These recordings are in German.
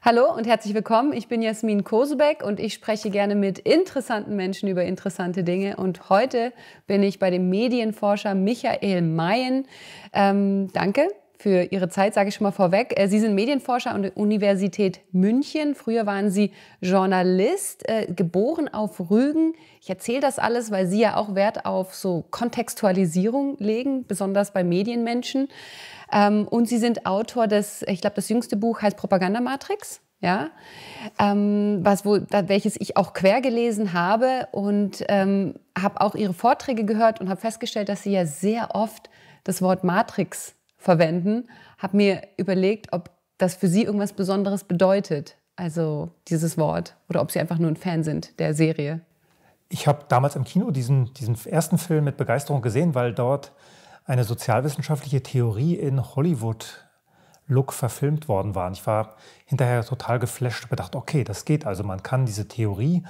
Hallo und herzlich willkommen. Ich bin Jasmin Kosebeck und ich spreche gerne mit interessanten Menschen über interessante Dinge. Und heute bin ich bei dem Medienforscher Michael Mayen. Ähm, danke, für Ihre Zeit, sage ich schon mal vorweg. Äh, sie sind Medienforscher an der Universität München. Früher waren Sie Journalist, äh, geboren auf Rügen. Ich erzähle das alles, weil Sie ja auch Wert auf so Kontextualisierung legen, besonders bei Medienmenschen. Ähm, und Sie sind Autor des, ich glaube, das jüngste Buch heißt Propagandamatrix. Ja, ähm, was wo, welches ich auch quer gelesen habe und ähm, habe auch ihre Vorträge gehört und habe festgestellt, dass sie ja sehr oft das Wort Matrix verwenden, habe mir überlegt, ob das für sie irgendwas Besonderes bedeutet, also dieses Wort, oder ob sie einfach nur ein Fan sind der Serie. Ich habe damals im Kino diesen, diesen ersten Film mit Begeisterung gesehen, weil dort eine sozialwissenschaftliche Theorie in Hollywood Look verfilmt worden waren. Ich war hinterher total geflasht und gedacht, okay, das geht. Also man kann diese Theorie,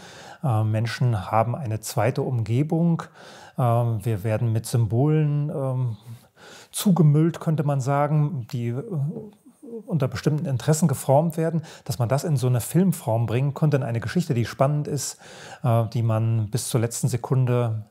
äh, Menschen haben eine zweite Umgebung, äh, wir werden mit Symbolen äh, zugemüllt, könnte man sagen, die äh, unter bestimmten Interessen geformt werden, dass man das in so eine Filmform bringen konnte, in eine Geschichte, die spannend ist, äh, die man bis zur letzten Sekunde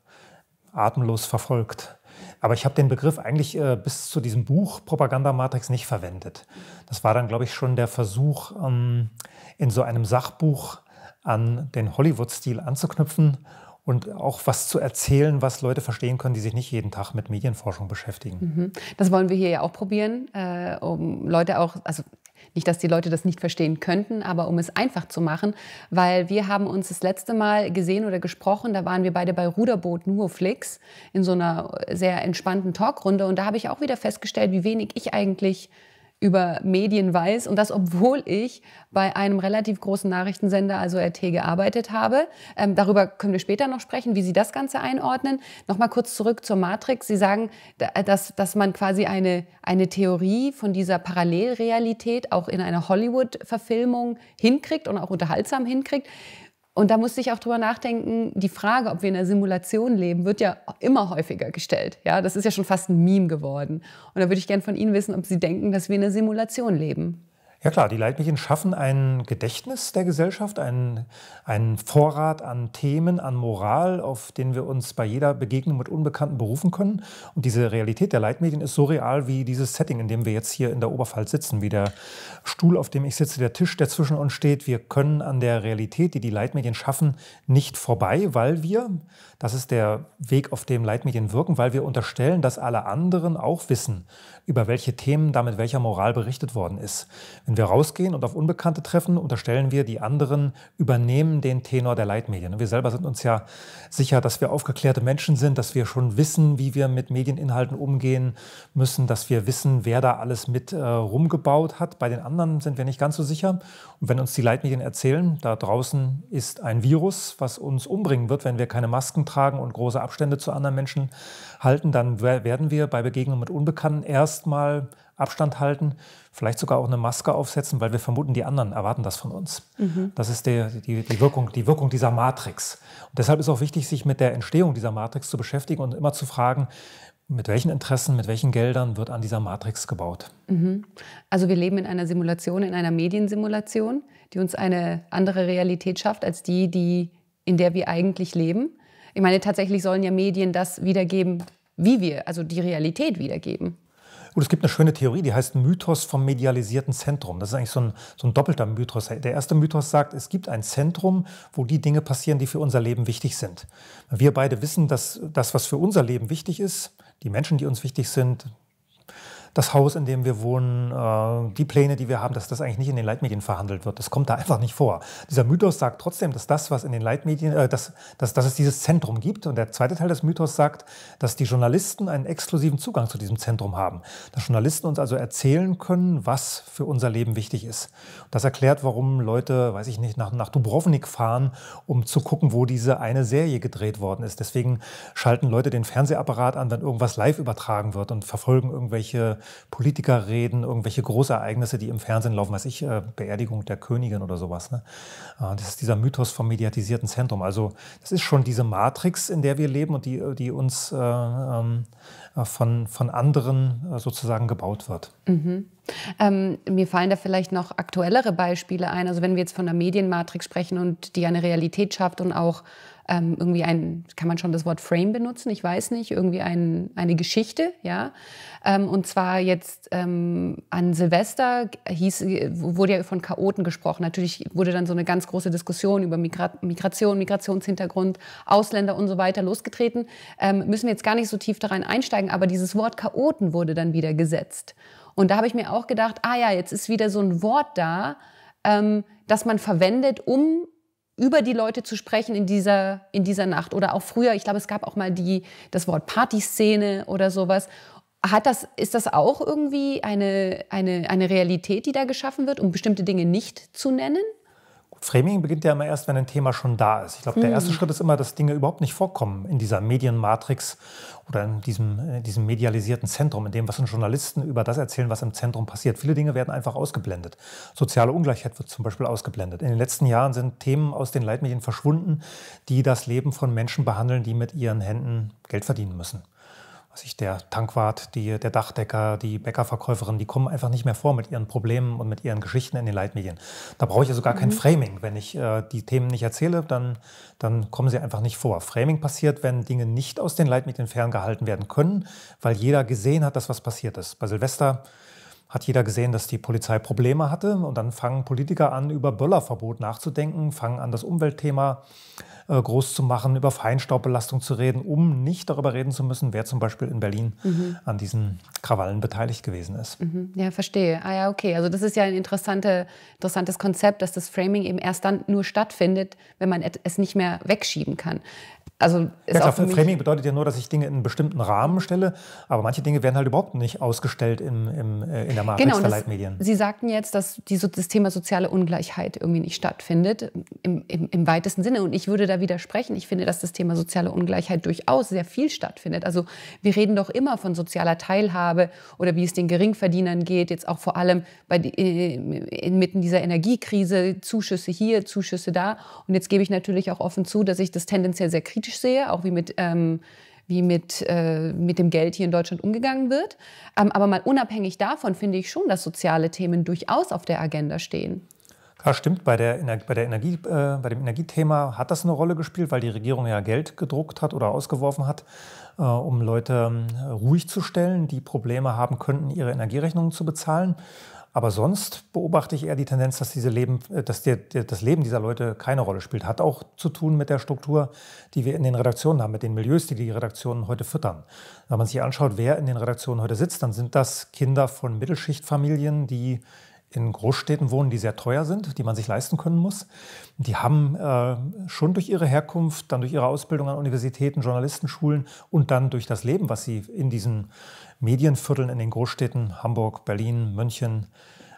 atemlos verfolgt. Aber ich habe den Begriff eigentlich äh, bis zu diesem Buch Propagandamatrix nicht verwendet. Das war dann, glaube ich, schon der Versuch, ähm, in so einem Sachbuch an den Hollywood-Stil anzuknüpfen und auch was zu erzählen, was Leute verstehen können, die sich nicht jeden Tag mit Medienforschung beschäftigen. Mhm. Das wollen wir hier ja auch probieren, äh, um Leute auch, also nicht, dass die Leute das nicht verstehen könnten, aber um es einfach zu machen, weil wir haben uns das letzte Mal gesehen oder gesprochen, da waren wir beide bei Ruderboot Nuoflix in so einer sehr entspannten Talkrunde und da habe ich auch wieder festgestellt, wie wenig ich eigentlich über Medien weiß und das, obwohl ich bei einem relativ großen Nachrichtensender, also RT, gearbeitet habe. Ähm, darüber können wir später noch sprechen, wie Sie das Ganze einordnen. Nochmal kurz zurück zur Matrix. Sie sagen, dass, dass man quasi eine, eine Theorie von dieser Parallelrealität auch in einer Hollywood-Verfilmung hinkriegt und auch unterhaltsam hinkriegt. Und da musste ich auch drüber nachdenken, die Frage, ob wir in einer Simulation leben, wird ja immer häufiger gestellt. Ja, das ist ja schon fast ein Meme geworden. Und da würde ich gerne von Ihnen wissen, ob Sie denken, dass wir in einer Simulation leben. Ja klar, die Leitmedien schaffen ein Gedächtnis der Gesellschaft, einen, einen Vorrat an Themen, an Moral, auf den wir uns bei jeder Begegnung mit Unbekannten berufen können. Und diese Realität der Leitmedien ist so real wie dieses Setting, in dem wir jetzt hier in der Oberpfalz sitzen, wie der Stuhl, auf dem ich sitze, der Tisch, der zwischen uns steht. Wir können an der Realität, die die Leitmedien schaffen, nicht vorbei, weil wir, das ist der Weg, auf dem Leitmedien wirken, weil wir unterstellen, dass alle anderen auch wissen, über welche Themen damit welcher Moral berichtet worden ist. Wenn wir rausgehen und auf Unbekannte treffen, unterstellen wir, die anderen übernehmen den Tenor der Leitmedien. wir selber sind uns ja sicher, dass wir aufgeklärte Menschen sind, dass wir schon wissen, wie wir mit Medieninhalten umgehen müssen, dass wir wissen, wer da alles mit äh, rumgebaut hat. Bei den anderen sind wir nicht ganz so sicher. Und wenn uns die Leitmedien erzählen, da draußen ist ein Virus, was uns umbringen wird, wenn wir keine Masken tragen und große Abstände zu anderen Menschen halten, dann werden wir bei Begegnungen mit Unbekannten erstmal Abstand halten, vielleicht sogar auch eine Maske aufsetzen, weil wir vermuten, die anderen erwarten das von uns. Mhm. Das ist der, die, die, Wirkung, die Wirkung dieser Matrix. Und deshalb ist auch wichtig, sich mit der Entstehung dieser Matrix zu beschäftigen und immer zu fragen, mit welchen Interessen, mit welchen Geldern wird an dieser Matrix gebaut? Mhm. Also wir leben in einer Simulation, in einer Mediensimulation, die uns eine andere Realität schafft als die, die in der wir eigentlich leben. Ich meine, tatsächlich sollen ja Medien das wiedergeben, wie wir, also die Realität wiedergeben. Und es gibt eine schöne Theorie, die heißt Mythos vom medialisierten Zentrum. Das ist eigentlich so ein, so ein doppelter Mythos. Der erste Mythos sagt, es gibt ein Zentrum, wo die Dinge passieren, die für unser Leben wichtig sind. Wir beide wissen, dass das, was für unser Leben wichtig ist, die Menschen, die uns wichtig sind, das Haus, in dem wir wohnen, äh, die Pläne, die wir haben, dass das eigentlich nicht in den Leitmedien verhandelt wird. Das kommt da einfach nicht vor. Dieser Mythos sagt trotzdem, dass das, was in den Leitmedien, äh, dass, dass, dass es dieses Zentrum gibt. Und der zweite Teil des Mythos sagt, dass die Journalisten einen exklusiven Zugang zu diesem Zentrum haben. Dass Journalisten uns also erzählen können, was für unser Leben wichtig ist. Das erklärt, warum Leute, weiß ich nicht, nach, nach Dubrovnik fahren, um zu gucken, wo diese eine Serie gedreht worden ist. Deswegen schalten Leute den Fernsehapparat an, wenn irgendwas live übertragen wird und verfolgen irgendwelche Politiker reden, irgendwelche Großereignisse, die im Fernsehen laufen, weiß ich, äh, Beerdigung der Königin oder sowas. Ne? Äh, das ist dieser Mythos vom mediatisierten Zentrum. Also das ist schon diese Matrix, in der wir leben und die, äh, die uns äh, ähm, äh, von, von anderen sozusagen gebaut wird. Mhm. Ähm, mir fallen da vielleicht noch aktuellere Beispiele ein. Also wenn wir jetzt von der Medienmatrix sprechen und die eine Realität schafft und auch ähm, irgendwie ein, kann man schon das Wort Frame benutzen, ich weiß nicht, irgendwie ein, eine Geschichte, ja. Ähm, und zwar jetzt ähm, an Silvester hieß, wurde ja von Chaoten gesprochen. Natürlich wurde dann so eine ganz große Diskussion über Migra Migration, Migrationshintergrund, Ausländer und so weiter losgetreten. Ähm, müssen wir jetzt gar nicht so tief da rein einsteigen, aber dieses Wort Chaoten wurde dann wieder gesetzt. Und da habe ich mir auch gedacht, ah ja, jetzt ist wieder so ein Wort da, ähm, das man verwendet, um über die Leute zu sprechen in dieser, in dieser Nacht oder auch früher, ich glaube, es gab auch mal die, das Wort Partyszene oder sowas. Hat das, ist das auch irgendwie eine, eine, eine Realität, die da geschaffen wird, um bestimmte Dinge nicht zu nennen? Framing beginnt ja immer erst, wenn ein Thema schon da ist. Ich glaube, der erste mhm. Schritt ist immer, dass Dinge überhaupt nicht vorkommen in dieser Medienmatrix oder in diesem, in äh, diesem medialisierten Zentrum, in dem, was uns Journalisten über das erzählen, was im Zentrum passiert. Viele Dinge werden einfach ausgeblendet. Soziale Ungleichheit wird zum Beispiel ausgeblendet. In den letzten Jahren sind Themen aus den Leitmedien verschwunden, die das Leben von Menschen behandeln, die mit ihren Händen Geld verdienen müssen sich der Tankwart, die, der Dachdecker, die Bäckerverkäuferin, die kommen einfach nicht mehr vor mit ihren Problemen und mit ihren Geschichten in den Leitmedien. Da brauche ich also gar mhm. kein Framing. Wenn ich äh, die Themen nicht erzähle, dann, dann kommen sie einfach nicht vor. Framing passiert, wenn Dinge nicht aus den Leitmedien ferngehalten werden können, weil jeder gesehen hat, dass was passiert ist. Bei Silvester hat jeder gesehen, dass die Polizei Probleme hatte und dann fangen Politiker an, über Böllerverbot nachzudenken, fangen an, das Umweltthema äh, äh, groß zu machen, über Feinstaubbelastung zu reden, um nicht darüber reden zu müssen, wer zum Beispiel in Berlin mhm. an diesen Krawallen beteiligt gewesen ist. Mhm. Ja, verstehe. Ah ja, okay. Also das ist ja ein interessante, interessantes Konzept, dass das Framing eben erst dann nur stattfindet, wenn man es nicht mehr wegschieben kann. Also ist ja, klar, Framing bedeutet ja nur, dass ich Dinge in einen bestimmten Rahmen stelle, aber manche Dinge werden halt überhaupt nicht ausgestellt im, im, äh, in der genau, Matrix genau, der Leitmedien. Sie sagten jetzt, dass die, das Thema soziale Ungleichheit irgendwie nicht stattfindet, im, im, im, weitesten Sinne. Und ich würde da widersprechen. Ich finde, dass das Thema soziale Ungleichheit durchaus sehr viel stattfindet. Also wir reden doch immer von sozialer Teilhabe oder wie es den Geringverdienern geht, jetzt auch vor allem bei, äh, inmitten dieser Energiekrise, Zuschüsse hier, Zuschüsse da. Und jetzt gebe ich natürlich auch offen zu, dass ich das tendenziell sehr kritisch kritisch sehe, auch wie mit, ähm, wie mit, äh, mit dem Geld hier in Deutschland umgegangen wird. Ähm, aber mal unabhängig davon finde ich schon, dass soziale Themen durchaus auf der Agenda stehen. Ja, stimmt. Bei, der, bei, der Energie, äh, bei dem Energiethema hat das eine Rolle gespielt, weil die Regierung ja Geld gedruckt hat oder ausgeworfen hat, äh, um Leute äh, ruhig zu stellen, die Probleme haben könnten, ihre Energierechnungen zu bezahlen. Aber sonst beobachte ich eher die Tendenz, dass, diese Leben, äh, dass der, der, das Leben dieser Leute keine Rolle spielt. Hat auch zu tun mit der Struktur, die wir in den Redaktionen haben, mit den Milieus, die die Redaktionen heute füttern. Wenn man sich anschaut, wer in den Redaktionen heute sitzt, dann sind das Kinder von Mittelschichtfamilien, die in Großstädten wohnen, die sehr teuer sind, die man sich leisten können muss. Die haben äh, schon durch ihre Herkunft, dann durch ihre Ausbildung an Universitäten, Journalistenschulen und dann durch das Leben, was sie in diesen Medienvierteln in den Großstädten Hamburg, Berlin, München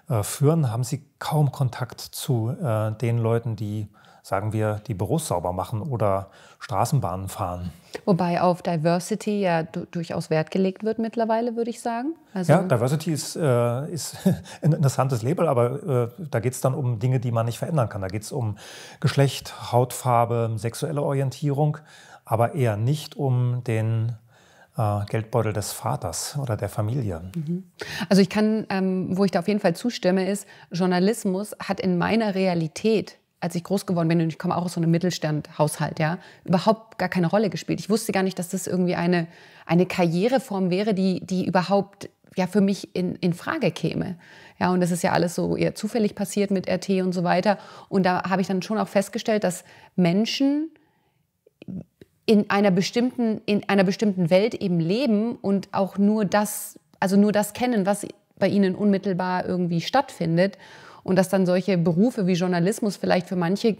äh, führen, haben sie kaum Kontakt zu äh, den Leuten, die sagen wir, die Büros sauber machen oder Straßenbahnen fahren. Wobei auf Diversity ja durchaus Wert gelegt wird mittlerweile, würde ich sagen. Also ja, Diversity ist, äh, ist ein interessantes Label, aber äh, da geht es dann um Dinge, die man nicht verändern kann. Da geht es um Geschlecht, Hautfarbe, sexuelle Orientierung, aber eher nicht um den äh, Geldbeutel des Vaters oder der Familie. Mhm. Also ich kann, ähm, wo ich da auf jeden Fall zustimme, ist, Journalismus hat in meiner Realität, als ich groß geworden bin, und ich komme auch aus so einem Mittelstandhaushalt, ja, überhaupt gar keine Rolle gespielt. Ich wusste gar nicht, dass das irgendwie eine, eine Karriereform wäre, die, die überhaupt ja für mich in, in Frage käme. Ja, und das ist ja alles so eher zufällig passiert mit RT und so weiter. Und da habe ich dann schon auch festgestellt, dass Menschen, in einer bestimmten, in einer bestimmten Welt eben leben und auch nur das, also nur das kennen, was bei ihnen unmittelbar irgendwie stattfindet. Und dass dann solche Berufe wie Journalismus vielleicht für manche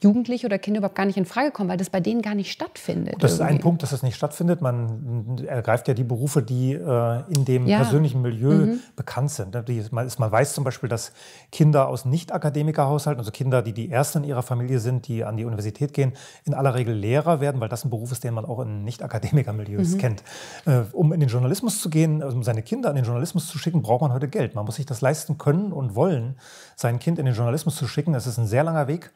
Jugendliche oder Kinder überhaupt gar nicht in Frage kommen, weil das bei denen gar nicht stattfindet. Das irgendwie. ist ein Punkt, dass das nicht stattfindet. Man ergreift ja die Berufe, die äh, in dem ja. persönlichen Milieu mhm. bekannt sind. Ne? man, weiß zum Beispiel, dass Kinder aus nicht akademiker haushalten also Kinder, die die Ersten in ihrer Familie sind, die an die Universität gehen, in aller Regel Lehrer werden, weil das ein Beruf ist, den man auch in Nicht-Akademiker-Milieus mhm. kennt. Äh, um in den Journalismus zu gehen, also um seine Kinder in den Journalismus zu schicken, braucht man heute Geld. Man muss sich das leisten können und wollen, sein Kind in den Journalismus zu schicken. Das ist ein sehr langer Weg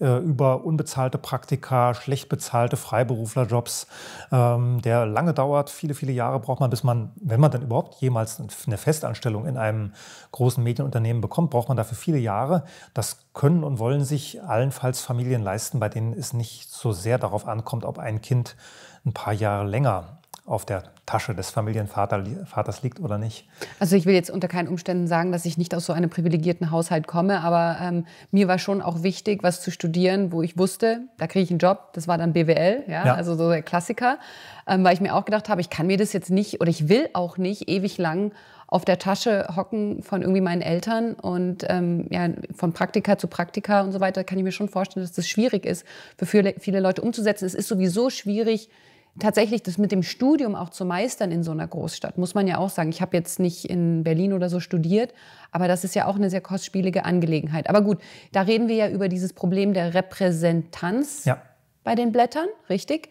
äh, über unbezahlte Praktika, schlecht bezahlte Freiberuflerjobs, ähm, der lange dauert, viele, viele Jahre braucht man, bis man, wenn man dann überhaupt jemals eine Festanstellung in einem großen Medienunternehmen bekommt, braucht man dafür viele Jahre. Das können und wollen sich allenfalls Familien leisten, bei denen es nicht so sehr darauf ankommt, ob ein Kind ein paar Jahre länger auf der Tasche des Familienvaters liegt oder nicht. Also ich will jetzt unter keinen Umständen sagen, dass ich nicht aus so einem privilegierten Haushalt komme, aber ähm, mir war schon auch wichtig, was zu studieren, wo ich wusste, da kriege ich einen Job. Das war dann BWL, ja, ja. also so der Klassiker, ähm, weil ich mir auch gedacht habe, ich kann mir das jetzt nicht oder ich will auch nicht ewig lang auf der Tasche hocken von irgendwie meinen Eltern und ähm, ja, von Praktika zu Praktika und so weiter, kann ich mir schon vorstellen, dass das schwierig ist, für viele, viele Leute umzusetzen. Es ist sowieso schwierig, tatsächlich das mit dem Studium auch zu meistern in so einer Großstadt, muss man ja auch sagen. Ich habe jetzt nicht in Berlin oder so studiert, aber das ist ja auch eine sehr kostspielige Angelegenheit. Aber gut, da reden wir ja über dieses Problem der Repräsentanz ja. bei den Blättern, richtig?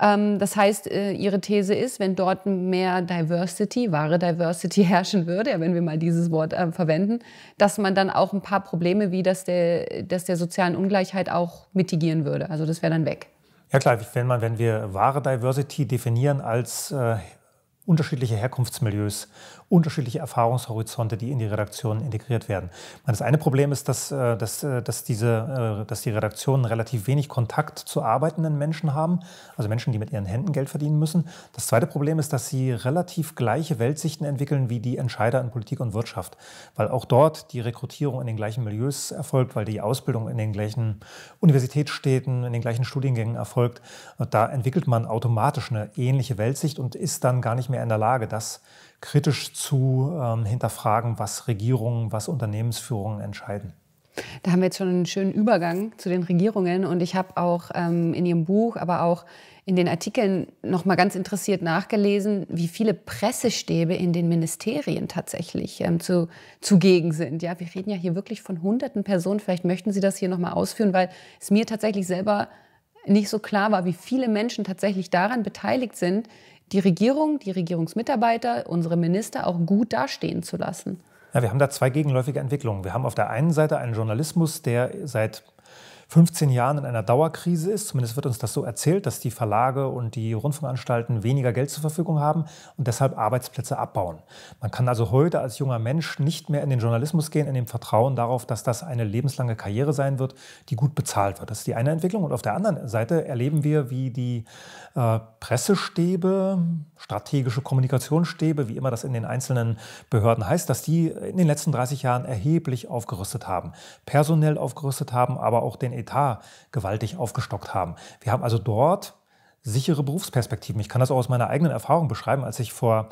Ähm, das heißt, äh, Ihre These ist, wenn dort mehr Diversity, wahre Diversity herrschen würde, wenn wir mal dieses Wort ähm, verwenden, dass man dann auch ein paar Probleme wie das der, das der sozialen Ungleichheit auch mitigieren würde. Also das wäre dann weg. Ja klar, wenn, man, wenn wir wahre Diversity definieren als äh, unterschiedliche Herkunftsmilieus, unterschiedliche Erfahrungshorizonte, die in die Redaktion integriert werden. Das eine Problem ist, dass, äh, dass, äh, dass, diese, äh, dass die Redaktionen relativ wenig Kontakt zu arbeitenden Menschen haben, also Menschen, die mit ihren Händen Geld verdienen müssen. Das zweite Problem ist, dass sie relativ gleiche Weltsichten entwickeln wie die Entscheider in Politik und Wirtschaft, weil auch dort die Rekrutierung in den gleichen Milieus erfolgt, weil die Ausbildung in den gleichen Universitätsstädten, in den gleichen Studiengängen erfolgt. Und da entwickelt man automatisch eine ähnliche Weltsicht und ist dann gar nicht mehr mehr in der Lage, das kritisch zu ähm, hinterfragen, was Regierungen, was Unternehmensführungen entscheiden. Da haben wir jetzt schon einen schönen Übergang zu den Regierungen und ich habe auch ähm, in Ihrem Buch, aber auch in den Artikeln noch mal ganz interessiert nachgelesen, wie viele Pressestäbe in den Ministerien tatsächlich ähm, zu, zugegen sind. Ja, wir reden ja hier wirklich von hunderten Personen. Vielleicht möchten Sie das hier noch mal ausführen, weil es mir tatsächlich selber nicht so klar war, wie viele Menschen tatsächlich daran beteiligt sind, die Regierung, die Regierungsmitarbeiter, unsere Minister auch gut dastehen zu lassen. Ja, wir haben da zwei gegenläufige Entwicklungen. Wir haben auf der einen Seite einen Journalismus, der seit 15 Jahren in einer Dauerkrise ist. Zumindest wird uns das so erzählt, dass die Verlage und die Rundfunkanstalten weniger Geld zur Verfügung haben und deshalb Arbeitsplätze abbauen. Man kann also heute als junger Mensch nicht mehr in den Journalismus gehen, in dem Vertrauen darauf, dass das eine lebenslange Karriere sein wird, die gut bezahlt wird. Das ist die eine Entwicklung. Und auf der anderen Seite erleben wir, wie die äh, Pressestäbe, strategische Kommunikationsstäbe, wie immer das in den einzelnen Behörden heißt, dass die in den letzten 30 Jahren erheblich aufgerüstet haben. Personell aufgerüstet haben, aber auch den Etat gewaltig aufgestockt haben. Wir haben also dort sichere Berufsperspektiven. Ich kann das auch aus meiner eigenen Erfahrung beschreiben, als ich vor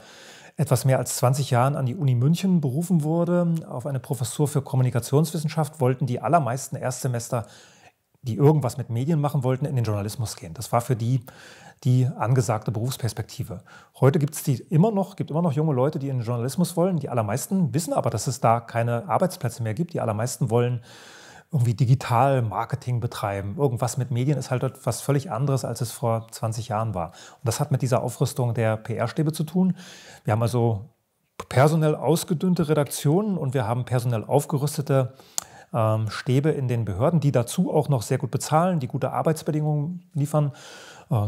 etwas mehr als 20 Jahren an die Uni München berufen wurde, auf eine Professur für Kommunikationswissenschaft, wollten die allermeisten Erstsemester, die irgendwas mit Medien machen wollten, in den Journalismus gehen. Das war für die die angesagte Berufsperspektive. Heute gibt es die immer noch, gibt immer noch junge Leute, die in den Journalismus wollen. Die allermeisten wissen aber, dass es da keine Arbeitsplätze mehr gibt. Die allermeisten wollen irgendwie digital Marketing betreiben. Irgendwas mit Medien ist halt etwas völlig anderes, als es vor 20 Jahren war. Und das hat mit dieser Aufrüstung der PR-Stäbe zu tun. Wir haben also personell ausgedünnte Redaktionen und wir haben personell aufgerüstete ähm, Stäbe in den Behörden, die dazu auch noch sehr gut bezahlen, die gute Arbeitsbedingungen liefern. Äh,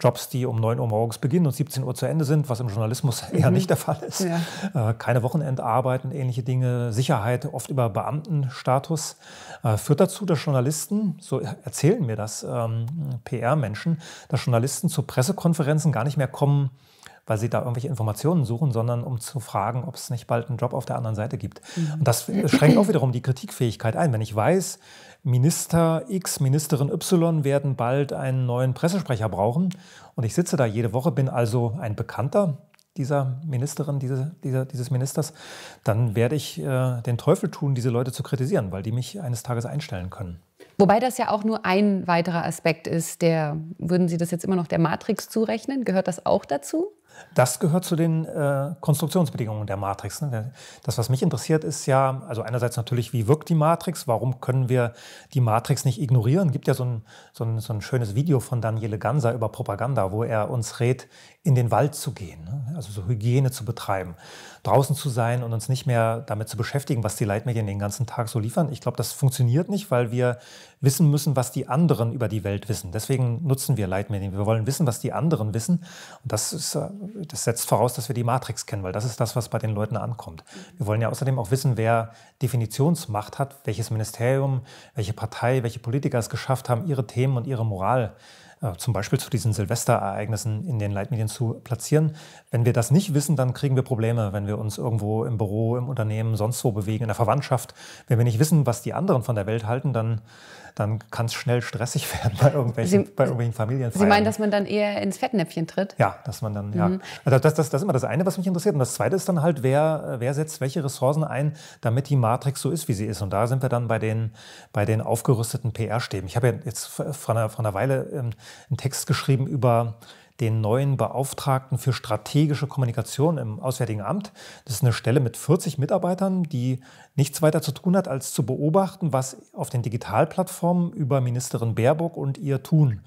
Jobs, die um 9 Uhr morgens beginnen und 17 Uhr zu Ende sind, was im Journalismus eher mhm. nicht der Fall ist. Ja. Äh, keine Wochenendarbeiten, ähnliche Dinge, Sicherheit oft über Beamtenstatus, äh, führt dazu, dass Journalisten, so erzählen mir das ähm, PR-Menschen, dass Journalisten zu Pressekonferenzen gar nicht mehr kommen weil sie da irgendwelche Informationen suchen, sondern um zu fragen, ob es nicht bald einen Job auf der anderen Seite gibt. Mhm. Und das schränkt auch wiederum die Kritikfähigkeit ein. Wenn ich weiß, Minister X, Ministerin Y werden bald einen neuen Pressesprecher brauchen und ich sitze da jede Woche, bin also ein Bekannter, dieser Ministerin, diese, dieser, dieses Ministers, dann werde ich äh, den Teufel tun, diese Leute zu kritisieren, weil die mich eines Tages einstellen können. Wobei das ja auch nur ein weiterer Aspekt ist, der, würden Sie das jetzt immer noch der Matrix zurechnen? Gehört das auch dazu? Das gehört zu den äh, Konstruktionsbedingungen der Matrix. Ne? Das, was mich interessiert, ist ja, also einerseits natürlich, wie wirkt die Matrix? Warum können wir die Matrix nicht ignorieren? Es gibt ja so ein, so, ein, so ein, schönes Video von Daniele Ganser über Propaganda, wo er uns rät, in den Wald zu gehen, ne? also so Hygiene zu betreiben draußen zu sein und uns nicht mehr damit zu beschäftigen, was die Leitmedien den ganzen Tag so liefern. Ich glaube, das funktioniert nicht, weil wir wissen müssen, was die anderen über die Welt wissen. Deswegen nutzen wir Leitmedien. Wir wollen wissen, was die anderen wissen. Und das, ist, äh, das setzt voraus, dass wir die Matrix kennen, weil das ist das, was bei den Leuten ankommt. Wir wollen ja außerdem auch wissen, wer Definitionsmacht hat, welches Ministerium, welche Partei, welche Politiker es geschafft haben, ihre Themen und ihre Moral äh, äh, zum Beispiel zu diesen Silvesterereignissen in den Leitmedien zu platzieren. Wenn wir das nicht wissen, dann kriegen wir Probleme, wenn wir uns irgendwo im Büro, im Unternehmen, sonst wo bewegen, in der Verwandtschaft. Wenn wir nicht wissen, was die anderen von der Welt halten, dann dann kann es schnell stressig werden bei irgendwelchen, Sie, bei irgendwelchen Familien. Sie meinen, dass man dann eher ins Fettnäpfchen tritt? Ja, dass man dann, mhm. ja. Also das, das, das ist immer das eine, was mich interessiert. Und das zweite ist dann halt, wer, wer setzt welche Ressourcen ein, damit die Matrix so ist, wie sie ist. Und da sind wir dann bei den, bei den aufgerüsteten PR-Stäben. Ich habe ja jetzt vor einer, vor einer Weile ähm, einen Text geschrieben über den neuen Beauftragten für strategische Kommunikation im Auswärtigen Amt. Das ist eine Stelle mit 40 Mitarbeitern, die nichts weiter zu tun hat, als zu beobachten, was auf den Digitalplattformen über Ministerin Baerbock und ihr tun.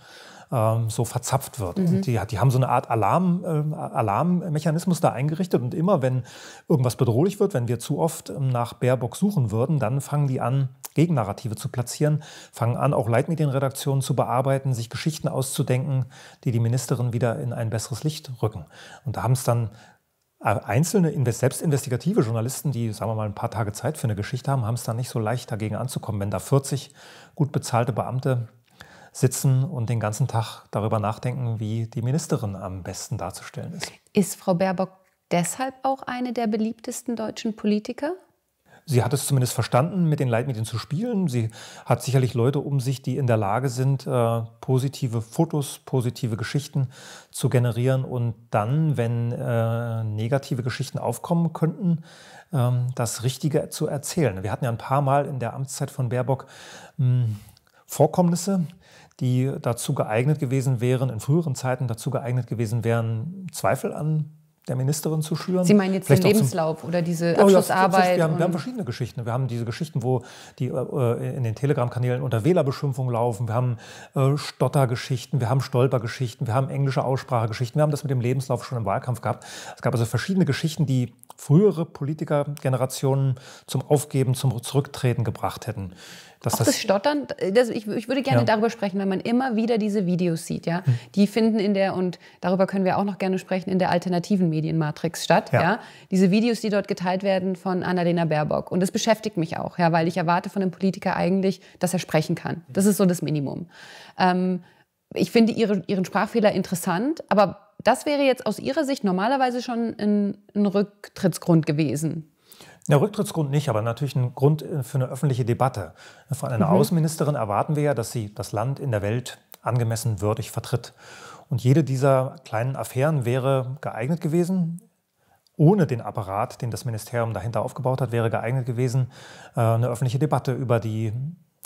Ähm, so verzapft wird. Mhm. Die, die, haben so eine Art Alarm, äh, Alarmmechanismus da eingerichtet und immer, wenn irgendwas bedrohlich wird, wenn wir zu oft ähm, nach Baerbock suchen würden, dann fangen die an, Gegennarrative zu platzieren, fangen an, auch Leitmedienredaktionen zu bearbeiten, sich Geschichten auszudenken, die die Ministerin wieder in ein besseres Licht rücken. Und da haben es dann äh, einzelne selbst investigative Journalisten, die, sagen wir mal, ein paar Tage Zeit für eine Geschichte haben, haben es dann nicht so leicht, dagegen anzukommen, wenn da 40 gut bezahlte Beamte sitzen und den ganzen Tag darüber nachdenken, wie die Ministerin am besten darzustellen ist. Ist Frau Baerbock deshalb auch eine der beliebtesten deutschen Politiker? Sie hat es zumindest verstanden, mit den Leitmedien zu spielen. Sie hat sicherlich Leute um sich, die in der Lage sind, äh, positive Fotos, positive Geschichten zu generieren und dann, wenn äh, negative Geschichten aufkommen könnten, ähm, das Richtige zu erzählen. Wir hatten ja ein paar Mal in der Amtszeit von Baerbock hm, Vorkommnisse, die dazu geeignet gewesen wären, in früheren Zeiten dazu geeignet gewesen wären, Zweifel an der Ministerin zu schüren. Sie meinen jetzt Vielleicht den Lebenslauf zum, oder diese oh Abschlussarbeit? Ja, wir, haben, wir haben verschiedene Geschichten. Wir haben diese Geschichten, wo die äh, äh, in den Telegram-Kanälen unter Wählerbeschimpfung laufen. Wir haben äh, Stottergeschichten, wir haben Stolpergeschichten, wir haben englische Aussprachegeschichten. Wir haben das mit dem Lebenslauf schon im Wahlkampf gehabt. Es gab also verschiedene Geschichten, die frühere Politikergenerationen zum Aufgeben, zum Zurücktreten gebracht hätten. Dass auch das, das Stottern, das, ich, ich, würde gerne ja. darüber sprechen, weil man immer wieder diese Videos sieht. Ja? Mhm. Die finden in der, und darüber können wir auch noch gerne sprechen, in der alternativen Medienmatrix statt. Ja. ja? Diese Videos, die dort geteilt werden von Annalena Baerbock. Und das beschäftigt mich auch, ja, weil ich erwarte von einem Politiker eigentlich, dass er sprechen kann. Das ist so das Minimum. Ähm, ich finde ihre, ihren Sprachfehler interessant, aber das wäre jetzt aus Ihrer Sicht normalerweise schon ein, ein Rücktrittsgrund gewesen. Ja, Rücktrittsgrund nicht, aber natürlich ein Grund äh, für eine öffentliche Debatte. Von einer mhm. Außenministerin erwarten wir ja, dass sie das Land in der Welt angemessen würdig vertritt. Und jede dieser kleinen Affären wäre geeignet gewesen, ohne den Apparat, den das Ministerium dahinter aufgebaut hat, wäre geeignet gewesen, äh, eine öffentliche Debatte über die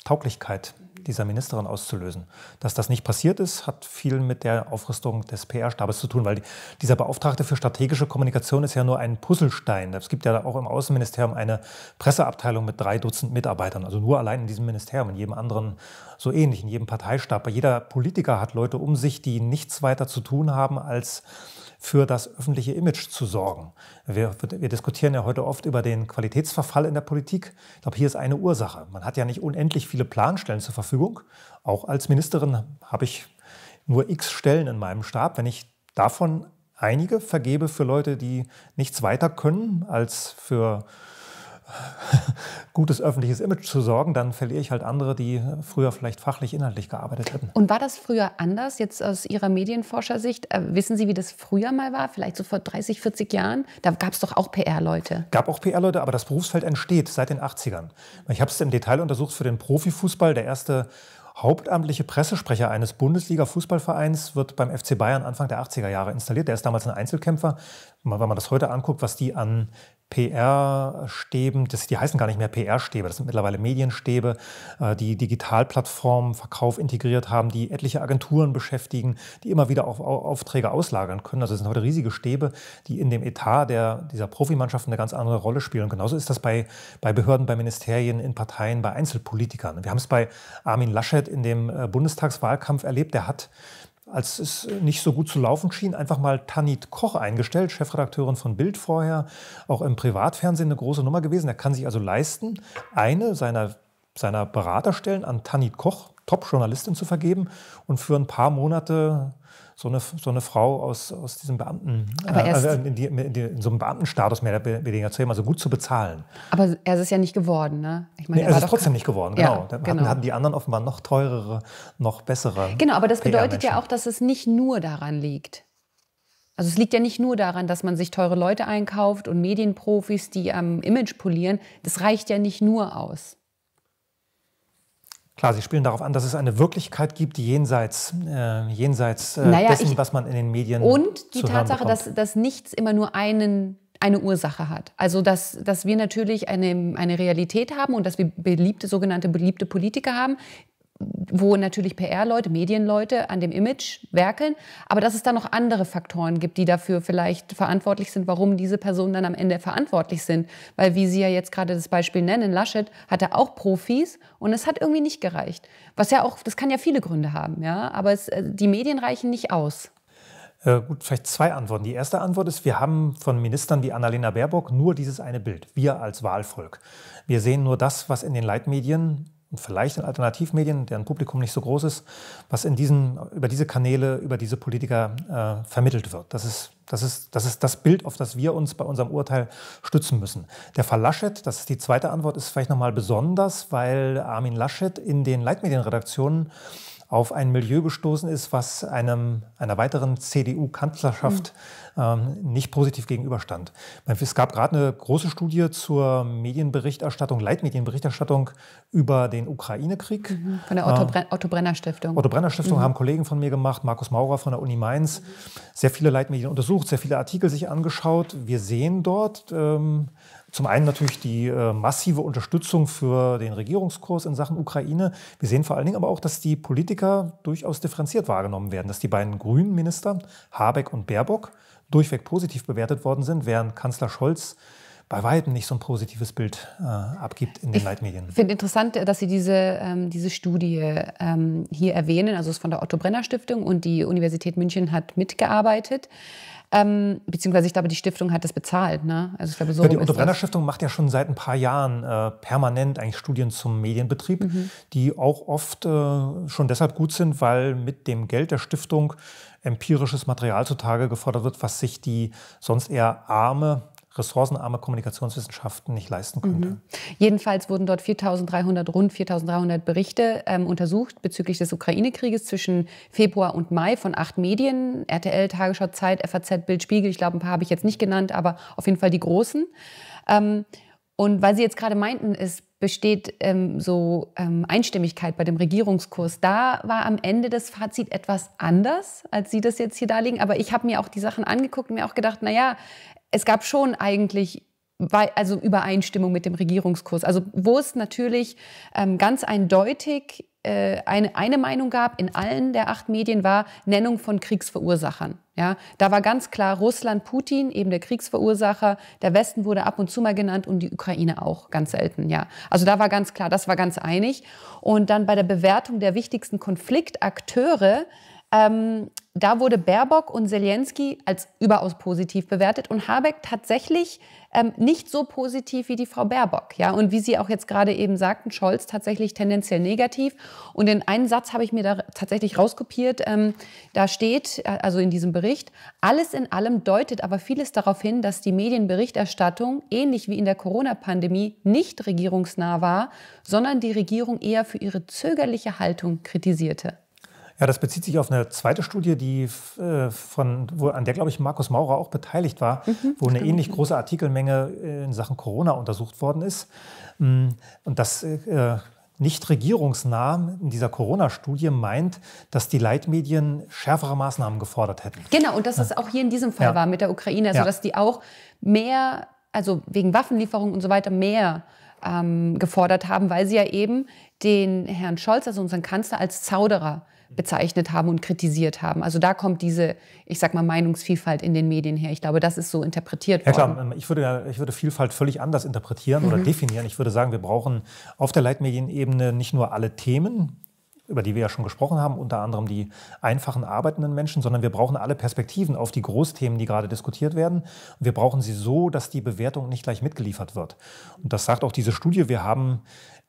Tauglichkeit dieser Ministerin auszulösen. Dass das nicht passiert ist, hat viel mit der Aufrüstung des PR-Stabes zu tun, weil dieser Beauftragte für strategische Kommunikation ist ja nur ein Puzzlestein. Es gibt ja auch im Außenministerium eine Presseabteilung mit drei Dutzend Mitarbeitern, also nur allein in diesem Ministerium, in jedem anderen so ähnlich, in jedem Parteistab. Bei jeder Politiker hat Leute um sich, die nichts weiter zu tun haben als für das öffentliche Image zu sorgen. Wir, wir, diskutieren ja heute oft über den Qualitätsverfall in der Politik. Ich glaube, hier ist eine Ursache. Man hat ja nicht unendlich viele Planstellen zur Verfügung. Auch als Ministerin habe ich nur x Stellen in meinem Stab. Wenn ich davon einige vergebe für Leute, die nichts weiter können als für gutes öffentliches Image zu sorgen, dann verliere ich halt andere, die früher vielleicht fachlich, inhaltlich gearbeitet hätten. Und war das früher anders, jetzt aus Ihrer Medienforschersicht? Äh, wissen Sie, wie das früher mal war, vielleicht so vor 30, 40 Jahren? Da gab es doch auch PR-Leute. Gab auch PR-Leute, aber das Berufsfeld entsteht seit den 80ern. Ich habe es im Detail untersucht für den Profifußball. Der erste hauptamtliche Pressesprecher eines Bundesliga-Fußballvereins wird beim FC Bayern Anfang der 80er Jahre installiert. Der ist damals ein Einzelkämpfer. Wenn man das heute anguckt, was die an PR-Stäben, die heißen gar nicht mehr PR-Stäbe, das sind mittlerweile Medienstäbe, äh, die Digitalplattformen, Verkauf integriert haben, die etliche Agenturen beschäftigen, die immer wieder auf, Aufträge auslagern können. Also es sind heute riesige Stäbe, die in dem Etat der, dieser Profimannschaften eine ganz andere Rolle spielen. Und genauso ist das bei, bei Behörden, bei Ministerien, in Parteien, bei Einzelpolitikern. Wir haben es bei Armin Laschet in dem äh, Bundestagswahlkampf erlebt, der hat als es nicht so gut zu laufen schien, einfach mal Tanit Koch eingestellt, Chefredakteurin von Bild vorher, auch im Privatfernsehen eine große Nummer gewesen. Er kann sich also leisten, eine seiner, seiner Beraterstellen an Tanit Koch, Top-Journalistin, zu vergeben und für ein paar Monate so eine, so eine Frau aus, aus diesem Beamten, also in, die, in, die, in, so einem Beamtenstatus mehr oder weniger zu nehmen, also gut zu bezahlen. Aber er ist es ja nicht geworden, ne? Ich meine, nee, er ist trotzdem nicht geworden, genau. Ja, genau. Hatten, die anderen offenbar noch teurere, noch bessere. Genau, aber das bedeutet ja auch, dass es nicht nur daran liegt. Also es liegt ja nicht nur daran, dass man sich teure Leute einkauft und Medienprofis, die am ähm, Image polieren. Das reicht ja nicht nur aus. Klar, Sie spielen darauf an, dass es eine Wirklichkeit gibt, die jenseits, äh, jenseits äh, naja, dessen, ich, was man in den Medien Und die Tatsache, dass, dass nichts immer nur einen, eine Ursache hat. Also, dass, dass wir natürlich eine, eine Realität haben und dass wir beliebte, sogenannte beliebte Politiker haben, wo natürlich PR-Leute, Medienleute an dem Image werkeln, aber dass es da noch andere Faktoren gibt, die dafür vielleicht verantwortlich sind, warum diese Personen dann am Ende verantwortlich sind. Weil, wie Sie ja jetzt gerade das Beispiel nennen, Laschet hatte auch Profis und es hat irgendwie nicht gereicht. Was ja auch, das kann ja viele Gründe haben, ja, aber es, äh, die Medien reichen nicht aus. Äh, gut, vielleicht zwei Antworten. Die erste Antwort ist, wir haben von Ministern wie Annalena Baerbock nur dieses eine Bild, wir als Wahlvolk. Wir sehen nur das, was in den Leitmedien und vielleicht in Alternativmedien, deren Publikum nicht so groß ist, was in diesen, über diese Kanäle, über diese Politiker äh, vermittelt wird. Das ist das, ist, das ist das Bild, auf das wir uns bei unserem Urteil stützen müssen. Der Fall Laschet, das ist die zweite Antwort, ist vielleicht nochmal besonders, weil Armin Laschet in den Leitmedienredaktionen auf ein Milieu gestoßen ist, was einem, einer weiteren CDU-Kanzlerschaft mhm ähm, nicht positiv gegenüberstand. Es gab gerade eine große Studie zur Medienberichterstattung, Leitmedienberichterstattung über den Ukraine-Krieg. Mhm, von der Otto, ähm, Otto Brenner Stiftung. Otto Brenner Stiftung mhm. haben Kollegen von mir gemacht, Markus Maurer von der Uni Mainz, sehr viele Leitmedien untersucht, sehr viele Artikel sich angeschaut. Wir sehen dort ähm, zum einen natürlich die äh, massive Unterstützung für den Regierungskurs in Sachen Ukraine. Wir sehen vor allen Dingen aber auch, dass die Politiker durchaus differenziert wahrgenommen werden, dass die beiden grünen Minister, Habeck und Baerbock, durchweg positiv bewertet worden sind, während Kanzler Scholz bei weitem nicht so ein positives Bild äh, abgibt in den ich Leitmedien. Ich finde interessant, dass Sie diese, ähm, diese Studie ähm, hier erwähnen. Also es ist von der Otto Brenner Stiftung und die Universität München hat mitgearbeitet. Ähm, beziehungsweise ich glaube, die Stiftung hat das bezahlt. Ne? Also ich glaube, so ja, die Otto Stiftung macht ja schon seit ein paar Jahren äh, permanent eigentlich Studien zum Medienbetrieb, mhm. die auch oft äh, schon deshalb gut sind, weil mit dem Geld der Stiftung empirisches Material zutage gefordert wird, was sich die sonst eher arme ressourcenarme Kommunikationswissenschaften nicht leisten könnte. Mhm. Jedenfalls wurden dort 4.300, rund 4.300 Berichte ähm, untersucht bezüglich des Ukraine-Krieges zwischen Februar und Mai von acht Medien, RTL, Tagesschau, Zeit, FAZ, Bild, Spiegel. Ich glaube, ein paar habe ich jetzt nicht genannt, aber auf jeden Fall die großen. Ähm, und weil Sie jetzt gerade meinten, es besteht ähm, so ähm, Einstimmigkeit bei dem Regierungskurs, da war am Ende das Fazit etwas anders, als Sie das jetzt hier darlegen. Aber ich habe mir auch die Sachen angeguckt und mir auch gedacht, naja, es gab schon eigentlich also Übereinstimmung mit dem Regierungskurs. Also wo es natürlich ähm, ganz eindeutig äh, eine, eine Meinung gab in allen der acht Medien war Nennung von Kriegsverursachern. Ja, da war ganz klar Russland, Putin, eben der Kriegsverursacher. Der Westen wurde ab und zu mal genannt und die Ukraine auch ganz selten. Ja, also da war ganz klar, das war ganz einig. Und dann bei der Bewertung der wichtigsten Konfliktakteure ähm, da wurde Baerbock und Zelensky als überaus positiv bewertet und Habeck tatsächlich ähm, nicht so positiv wie die Frau Baerbock. Ja? Und wie Sie auch jetzt gerade eben sagten, Scholz tatsächlich tendenziell negativ. Und in einen Satz habe ich mir da tatsächlich rauskopiert. Ähm, da steht, äh, also in diesem Bericht, alles in allem deutet aber vieles darauf hin, dass die Medienberichterstattung, ähnlich wie in der Corona-Pandemie, nicht regierungsnah war, sondern die Regierung eher für ihre zögerliche Haltung kritisierte. Ja, das bezieht sich auf eine zweite Studie, die äh, von, wo, an der, glaube ich, Markus Maurer auch beteiligt war, mhm, wo eine ähnlich große Artikelmenge äh, in Sachen Corona untersucht worden ist. Mm, und das äh, nicht regierungsnah in dieser Corona-Studie meint, dass die Leitmedien schärfere Maßnahmen gefordert hätten. Genau, und dass es auch hier in diesem Fall ja. war mit der Ukraine, also ja. dass die auch mehr, also wegen Waffenlieferungen und so weiter, mehr ähm, gefordert haben, weil sie ja eben den Herrn Scholz, also unseren Kanzler, als Zauderer bezeichnet haben und kritisiert haben. Also da kommt diese, ich sag mal, Meinungsvielfalt in den Medien her. Ich glaube, das ist so interpretiert worden. Ja klar, ähm, ich würde, ich würde Vielfalt völlig anders interpretieren mhm. oder definieren. Ich würde sagen, wir brauchen auf der Leitmedienebene nicht nur alle Themen, über die wir ja schon gesprochen haben, unter anderem die einfachen arbeitenden Menschen, sondern wir brauchen alle Perspektiven auf die Großthemen, die gerade diskutiert werden. wir brauchen sie so, dass die Bewertung nicht gleich mitgeliefert wird. Und das sagt auch diese Studie. Wir haben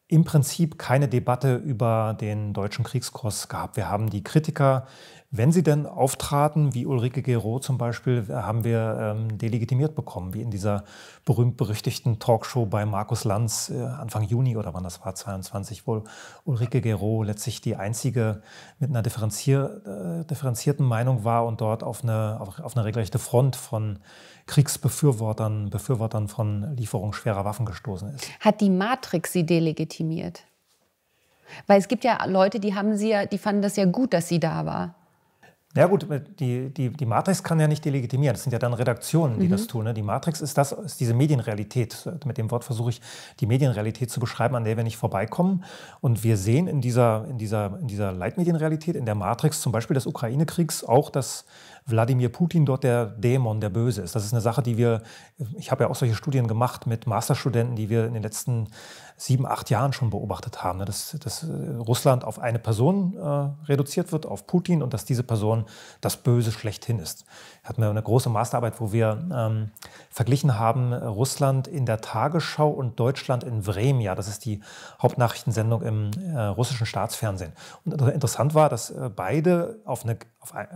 im Prinzip keine Debatte über den deutschen Kriegskurs gehabt. Wir haben die Kritiker wenn sie denn auftraten, wie Ulrike Gero zum Beispiel, haben wir ähm, delegitimiert bekommen, wie in dieser berühmt-berüchtigten Talkshow bei Markus Lanz äh, Anfang Juni oder wann das war, 22, wo Ulrike Gero letztlich die einzige mit einer differenzier, äh, differenzierten Meinung war und dort auf eine, auf, auf eine regelrechte Front von Kriegsbefürwortern, Befürwortern von Lieferung schwerer Waffen gestoßen ist. Hat die Matrix sie delegitimiert? Weil es gibt ja Leute, die haben sie ja, die fanden das ja gut, dass sie da war. Ja gut, äh, die, die, die Matrix kann ja nicht delegitimieren. Das sind ja dann Redaktionen, die mhm. das tun. Ne? Die Matrix ist das, ist diese Medienrealität. Mit dem Wort versuche ich, die Medienrealität zu beschreiben, an der wir nicht vorbeikommen. Und wir sehen in dieser, in dieser, in dieser Leitmedienrealität, in der Matrix zum Beispiel des Ukraine-Kriegs, auch, dass Wladimir Putin dort der Dämon, der Böse ist. Das ist eine Sache, die wir, ich habe ja auch solche Studien gemacht mit Masterstudenten, die wir in den letzten sieben, acht Jahren schon beobachtet haben, ne, dass, dass äh, Russland auf eine Person äh, reduziert wird, auf Putin und dass diese Person das Böse schlechthin ist. Hatten wir eine große Masterarbeit, wo wir ähm, verglichen haben Russland in der Tagesschau und Deutschland in Vremia. Das ist die Hauptnachrichtensendung im äh, russischen Staatsfernsehen. Und interessant war, dass äh, beide auf eine,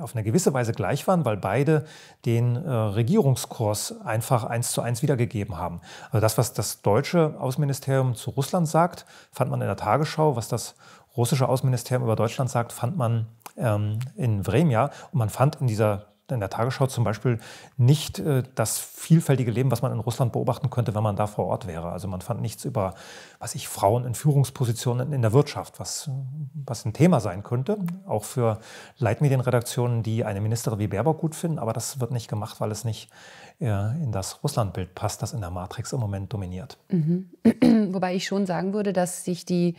auf, eine gewisse Weise gleich waren, weil beide den äh, Regierungskurs einfach eins zu eins wiedergegeben haben. Also das, was das deutsche Außenministerium zu Russland sagt, fand man in der Tagesschau. Was das russische Außenministerium über Deutschland sagt, fand man ähm, in Vremja. Und man fand in dieser in der Tagesschau zum Beispiel nicht äh, das vielfältige Leben, was man in Russland beobachten könnte, wenn man da vor Ort wäre. Also man fand nichts über, was ich, Frauen in Führungspositionen in der Wirtschaft, was, was ein Thema sein könnte, auch für Leitmedienredaktionen, die eine Ministerin wie Baerbock gut finden. Aber das wird nicht gemacht, weil es nicht äh, in das Russlandbild passt, das in der Matrix im Moment dominiert. Mhm. Wobei ich schon sagen würde, dass sich die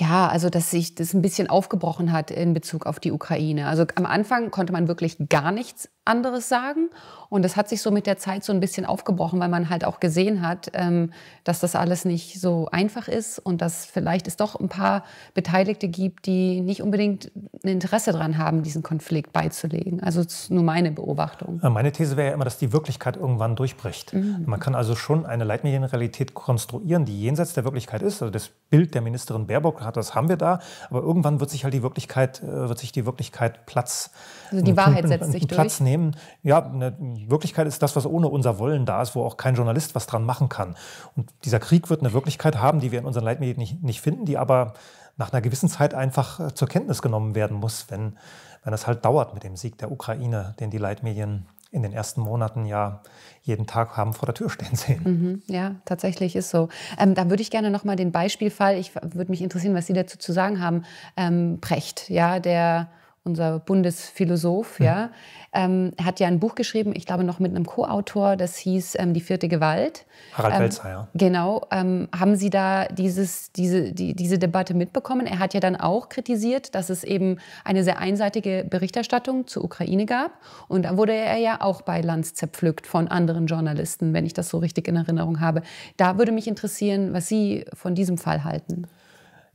ja, also dass sich das ein bisschen aufgebrochen hat in Bezug auf die Ukraine. Also am Anfang konnte man wirklich gar nichts anderes sagen. Und das hat sich so mit der Zeit so ein bisschen aufgebrochen, weil man halt auch gesehen hat, ähm, dass das alles nicht so einfach ist und dass vielleicht es doch ein paar Beteiligte gibt, die nicht unbedingt ein Interesse daran haben, diesen Konflikt beizulegen. Also das ist nur meine Beobachtung. Meine These wäre ja immer, dass die Wirklichkeit irgendwann durchbricht. Mhm. Man kann also schon eine Leitmedienrealität konstruieren, die jenseits der Wirklichkeit ist. Also das Bild der Ministerin Baerbock hat, das haben wir da. Aber irgendwann wird sich halt die Wirklichkeit, äh, wird sich die Wirklichkeit Platz. Also die äh, Wahrheit setzt sich durch. Platz nehmen Unternehmen, ja, eine Wirklichkeit ist das, was ohne unser Wollen da ist, wo auch kein Journalist was dran machen kann. Und dieser Krieg wird eine Wirklichkeit haben, die wir in unseren Leitmedien nicht, nicht finden, die aber nach einer gewissen Zeit einfach äh, zur Kenntnis genommen werden muss, wenn, wenn das halt dauert mit dem Sieg der Ukraine, den die Leitmedien in den ersten Monaten ja jeden Tag haben vor der Tür stehen sehen. Mhm, ja, tatsächlich ist so. Ähm, da würde ich gerne noch mal den Beispielfall, ich würde mich interessieren, was Sie dazu zu sagen haben, ähm, Precht, ja, der unser Bundesphilosoph, ja, ja ähm, hat ja ein Buch geschrieben, ich glaube noch mit einem Co-Autor, das hieß ähm, Die vierte Gewalt. Harald ähm, Welzer, ja. Genau. Ähm, haben Sie da dieses, diese, die, diese Debatte mitbekommen? Er hat ja dann auch kritisiert, dass es eben eine sehr einseitige Berichterstattung zur Ukraine gab. Und da wurde er ja auch bei Lanz zerpflückt von anderen Journalisten, wenn ich das so richtig in Erinnerung habe. Da würde mich interessieren, was Sie von diesem Fall halten.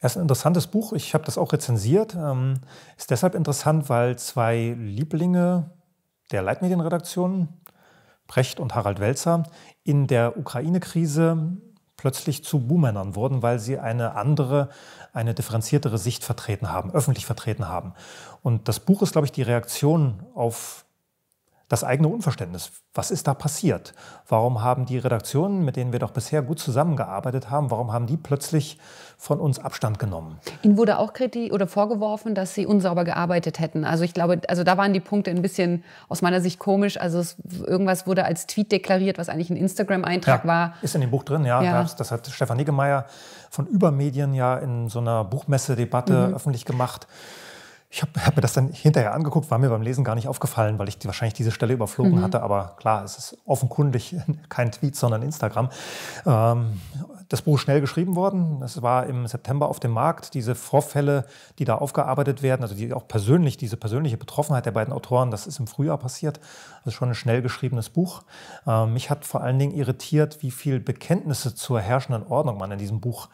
Es ist ein interessantes Buch. Ich habe das auch rezensiert. Ähm, ist deshalb interessant, weil zwei Lieblinge der Leitmedienredaktion, Brecht und Harald Welzer, in der Ukraine-Krise plötzlich zu Buhmännern wurden, weil sie eine andere, eine differenziertere Sicht vertreten haben, öffentlich vertreten haben. Und das Buch ist, glaube ich, die Reaktion auf das eigene Unverständnis. Was ist da passiert? Warum haben die Redaktionen, mit denen wir doch bisher gut zusammengearbeitet haben, warum haben die plötzlich von uns Abstand genommen? Ihnen wurde auch kritisch oder vorgeworfen, dass sie unsauber gearbeitet hätten. Also ich glaube, also da waren die Punkte ein bisschen aus meiner Sicht komisch. Also es, irgendwas wurde als Tweet deklariert, was eigentlich ein Instagram-Eintrag ja, war. Ist in dem Buch drin, ja. ja. Das hat Stefan Niggemeier von Übermedien ja in so einer Buchmesse-Debatte mhm. öffentlich gemacht. Ich habe hab mir das dann hinterher angeguckt, war mir beim Lesen gar nicht aufgefallen, weil ich die, wahrscheinlich diese Stelle überflogen mhm. hatte. Aber klar, es ist offenkundig kein Tweet, sondern Instagram. Ähm, das Buch ist schnell geschrieben worden. Es war im September auf dem Markt. Diese Vorfälle, die da aufgearbeitet werden, also die auch persönlich, diese persönliche Betroffenheit der beiden Autoren, das ist im Frühjahr passiert. Das also ist schon ein schnell geschriebenes Buch. Ähm, mich hat vor allen Dingen irritiert, wie viel Bekenntnisse zur herrschenden Ordnung man in diesem Buch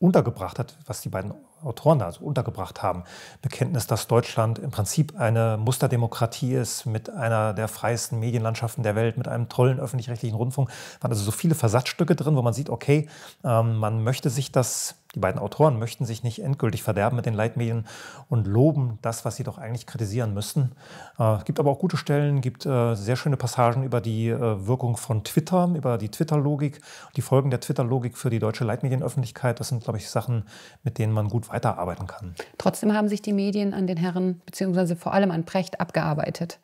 untergebracht hat, was die beiden Autoren also untergebracht haben. Bekenntnis, dass Deutschland im Prinzip eine Musterdemokratie ist, mit einer der freiesten Medienlandschaften der Welt, mit einem tollen öffentlich-rechtlichen Rundfunk. Da waren also so viele Versatzstücke drin, wo man sieht, okay, ähm, man möchte sich das die beiden Autoren möchten sich nicht endgültig verderben mit den Leitmedien und loben das, was sie doch eigentlich kritisieren müssten. Äh, gibt aber auch gute Stellen, gibt äh, sehr schöne Passagen über die äh, Wirkung von Twitter, über die Twitter-Logik, die Folgen der Twitter-Logik für die deutsche Leitmedienöffentlichkeit. Das sind, glaube ich, Sachen, mit denen man gut weiterarbeiten kann. Trotzdem haben sich die Medien an den Herren, beziehungsweise vor allem an Precht, abgearbeitet.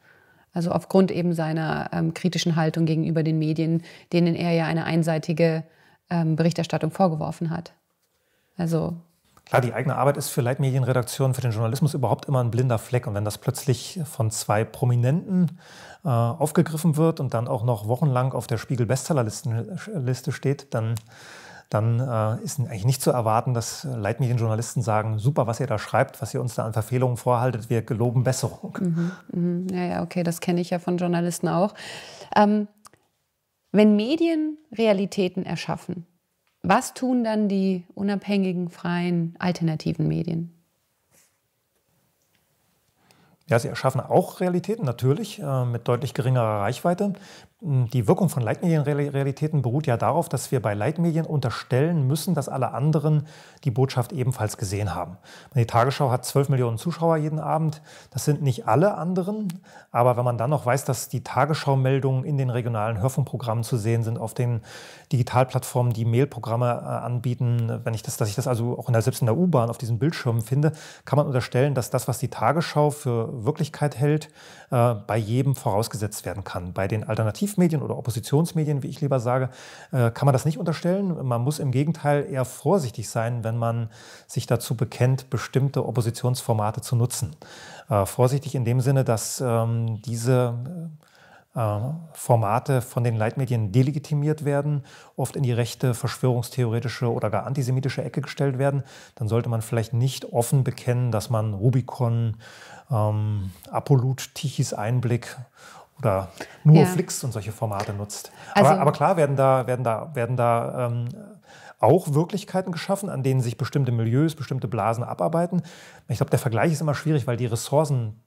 Also aufgrund eben seiner ähm, kritischen Haltung gegenüber den Medien, denen er ja eine einseitige ähm, Berichterstattung vorgeworfen hat. Also Klar, die eigene Arbeit ist für Leitmedienredaktionen, für den Journalismus überhaupt immer ein blinder Fleck. Und wenn das plötzlich von zwei Prominenten äh, aufgegriffen wird und dann auch noch wochenlang auf der Spiegel-Bestsellerliste steht, dann, dann äh, ist eigentlich nicht zu erwarten, dass Leitmedienjournalisten sagen, super, was ihr da schreibt, was ihr uns da an Verfehlungen vorhaltet, wir geloben Besserung. Mhm, mhm. Ja, ja, okay, das kenne ich ja von Journalisten auch. Ähm, wenn Medien Realitäten erschaffen, was tun dann die unabhängigen, freien, alternativen Medien? Ja, sie erschaffen auch Realitäten, natürlich, äh, mit deutlich geringerer Reichweite. Hm, die Wirkung von Leitmedienrealitäten beruht ja darauf, dass wir bei Leitmedien unterstellen müssen, dass alle anderen die Botschaft ebenfalls gesehen haben. Die Tagesschau hat 12 Millionen Zuschauer jeden Abend. Das sind nicht alle anderen, aber wenn man dann noch weiß, dass die Tagesschau-Meldungen in den regionalen Hörfunkprogrammen zu sehen sind, auf den Digitalplattformen, die Mailprogramme äh, anbieten, wenn ich das, dass ich das also auch in der, selbst in der U-Bahn auf diesen Bildschirmen finde, kann man unterstellen, dass das, was die Tagesschau für Wirklichkeit hält, äh, bei jedem vorausgesetzt werden kann. Bei den Alternativmedien oder Oppositionsmedien, wie ich lieber sage, äh, kann man das nicht unterstellen. Man muss im Gegenteil eher vorsichtig sein, wenn man sich dazu bekennt, bestimmte Oppositionsformate zu nutzen. Äh, vorsichtig in dem Sinne, dass ähm, diese äh, ähm, Formate von den Leitmedien delegitimiert werden, oft in die rechte, verschwörungstheoretische oder gar antisemitische Ecke gestellt werden, dann sollte man vielleicht nicht offen bekennen, dass man Rubicon, ähm, Apollut, Tichys Einblick oder nur ja. Flix und solche Formate nutzt. Also aber, aber, klar werden da, werden da, werden da ähm, auch Wirklichkeiten geschaffen, an denen sich bestimmte Milieus, bestimmte Blasen abarbeiten. Ich glaube, der Vergleich ist immer schwierig, weil die Ressourcen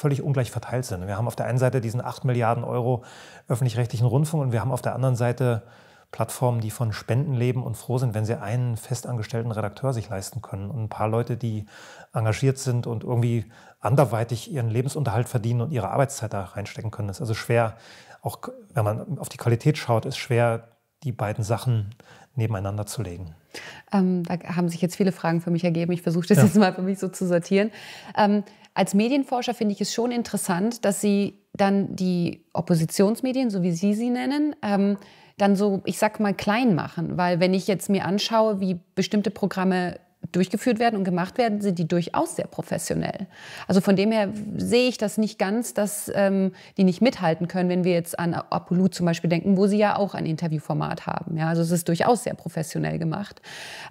völlig ungleich verteilt sind. Wir haben auf der einen Seite diesen 8 Milliarden Euro öffentlich-rechtlichen Rundfunk und wir haben auf der anderen Seite Plattformen, die von Spenden leben und froh sind, wenn sie einen festangestellten Redakteur sich leisten können und ein paar Leute, die engagiert sind und irgendwie anderweitig ihren Lebensunterhalt verdienen und ihre Arbeitszeit da reinstecken können. Das ist also schwer, auch wenn man auf die Qualität schaut, ist schwer, die beiden Sachen nebeneinander zu legen. Ähm, da haben sich jetzt viele Fragen für mich ergeben. Ich versuche das ja. jetzt mal für mich so zu sortieren. Ähm, als Medienforscher finde ich es schon interessant, dass Sie dann die Oppositionsmedien, so wie Sie sie nennen, ähm, dann so, ich sag mal, klein machen. Weil wenn ich jetzt mir anschaue, wie bestimmte Programme durchgeführt werden und gemacht werden, sind die durchaus sehr professionell. Also von dem her sehe ich das nicht ganz, dass ähm, die nicht mithalten können, wenn wir jetzt an Apollo zum Beispiel denken, wo sie ja auch ein Interviewformat haben. Ja, also es ist durchaus sehr professionell gemacht.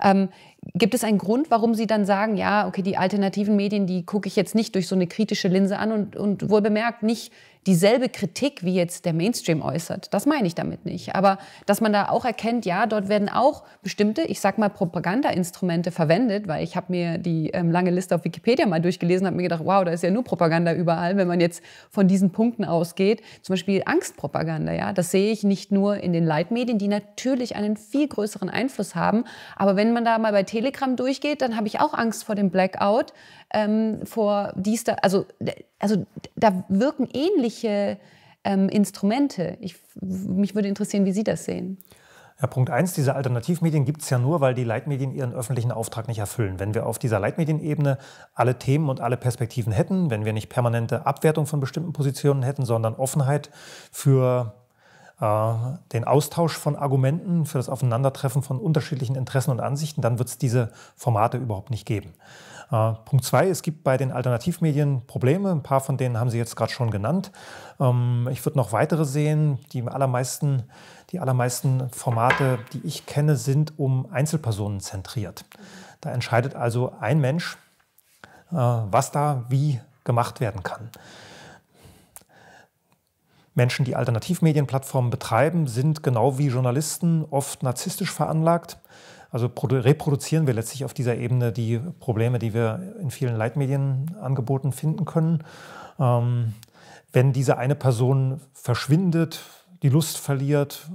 Ähm, Gibt es einen Grund, warum Sie dann sagen, ja, okay, die alternativen Medien, die gucke ich jetzt nicht durch so eine kritische Linse an und, und wohl bemerkt nicht dieselbe Kritik wie jetzt der Mainstream äußert. Das meine ich damit nicht. Aber dass man da auch erkennt, ja, dort werden auch bestimmte, ich sag mal, Propagandainstrumente verwendet, weil ich habe mir die ähm, lange Liste auf Wikipedia mal durchgelesen, habe mir gedacht, wow, da ist ja nur Propaganda überall, wenn man jetzt von diesen Punkten ausgeht. Zum Beispiel Angstpropaganda, ja, das sehe ich nicht nur in den Leitmedien, die natürlich einen viel größeren Einfluss haben. Aber wenn man da mal bei Telegram durchgeht, dann habe ich auch Angst vor dem Blackout, ähm, vor dies da, also also da wirken ähnliche ähm, Instrumente. Ich, mich würde interessieren, wie Sie das sehen. Ja, Punkt eins: diese Alternativmedien gibt es ja nur, weil die Leitmedien ihren öffentlichen Auftrag nicht erfüllen. Wenn wir auf dieser Leitmedienebene alle Themen und alle Perspektiven hätten, wenn wir nicht permanente Abwertung von bestimmten Positionen hätten, sondern Offenheit für äh, den Austausch von Argumenten, für das Aufeinandertreffen von unterschiedlichen Interessen und Ansichten, dann wird es diese Formate überhaupt nicht geben. Äh, Punkt zwei, es gibt bei den Alternativmedien Probleme. Ein paar von denen haben Sie jetzt gerade schon genannt. Ähm, ich würde noch weitere sehen. Die allermeisten, die allermeisten Formate, die ich kenne, sind um Einzelpersonen zentriert. Da entscheidet also ein Mensch, äh, was da wie gemacht werden kann. Menschen, die Alternativmedienplattformen betreiben, sind genau wie Journalisten oft narzisstisch veranlagt. Also reproduzieren wir letztlich auf dieser Ebene die Probleme, die wir in vielen Leitmedienangeboten finden können. Ähm, wenn diese eine Person verschwindet, die Lust verliert,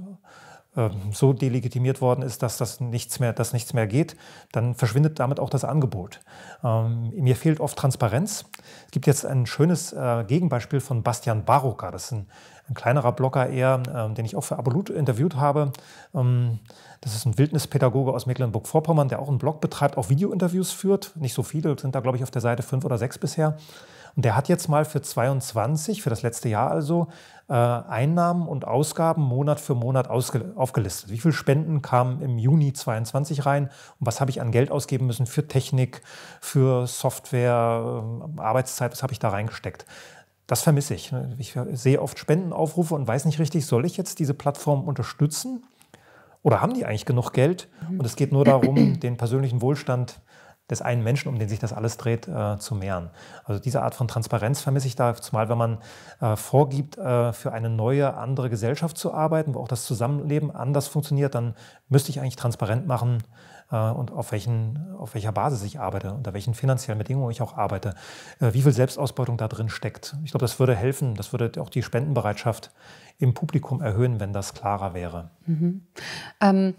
ähm, so delegitimiert worden ist, dass das nichts mehr, dass nichts mehr geht, dann verschwindet damit auch das Angebot. Ähm, mir fehlt oft Transparenz. Es gibt jetzt ein schönes äh, Gegenbeispiel von Bastian Baroka, das ist ein ein kleinerer Blogger eher, ähm, den ich auch für Apolut interviewt habe. Ähm, das ist ein Wildnispädagoge aus Mecklenburg-Vorpommern, der auch einen Blog betreibt, auch Videointerviews führt. Nicht so viele, sind da, glaube ich, auf der Seite fünf oder sechs bisher. Und der hat jetzt mal für 22, für das letzte Jahr also, äh, Einnahmen und Ausgaben Monat für Monat aufgelistet. Wie viele Spenden kamen im Juni 22 rein und was habe ich an Geld ausgeben müssen für Technik, für Software, äh, Arbeitszeit, was habe ich da reingesteckt. Das vermisse ich. Ne? Ich sehe oft Spendenaufrufe und weiß nicht richtig, soll ich jetzt diese Plattform unterstützen? Oder haben die eigentlich genug Geld? Mhm. Und es geht nur darum, den persönlichen Wohlstand des einen Menschen, um den sich das alles dreht, äh, zu mehren. Also diese Art von Transparenz vermisse ich da, zumal wenn man äh, vorgibt, äh, für eine neue, andere Gesellschaft zu arbeiten, wo auch das Zusammenleben anders funktioniert, dann müsste ich eigentlich transparent machen, äh, und auf, welchen, auf welcher Basis ich arbeite, unter welchen finanziellen Bedingungen ich auch arbeite, äh, wie viel Selbstausbeutung da drin steckt. Ich glaube, das würde helfen, das würde auch die Spendenbereitschaft im Publikum erhöhen, wenn das klarer wäre. Mhm. Ähm,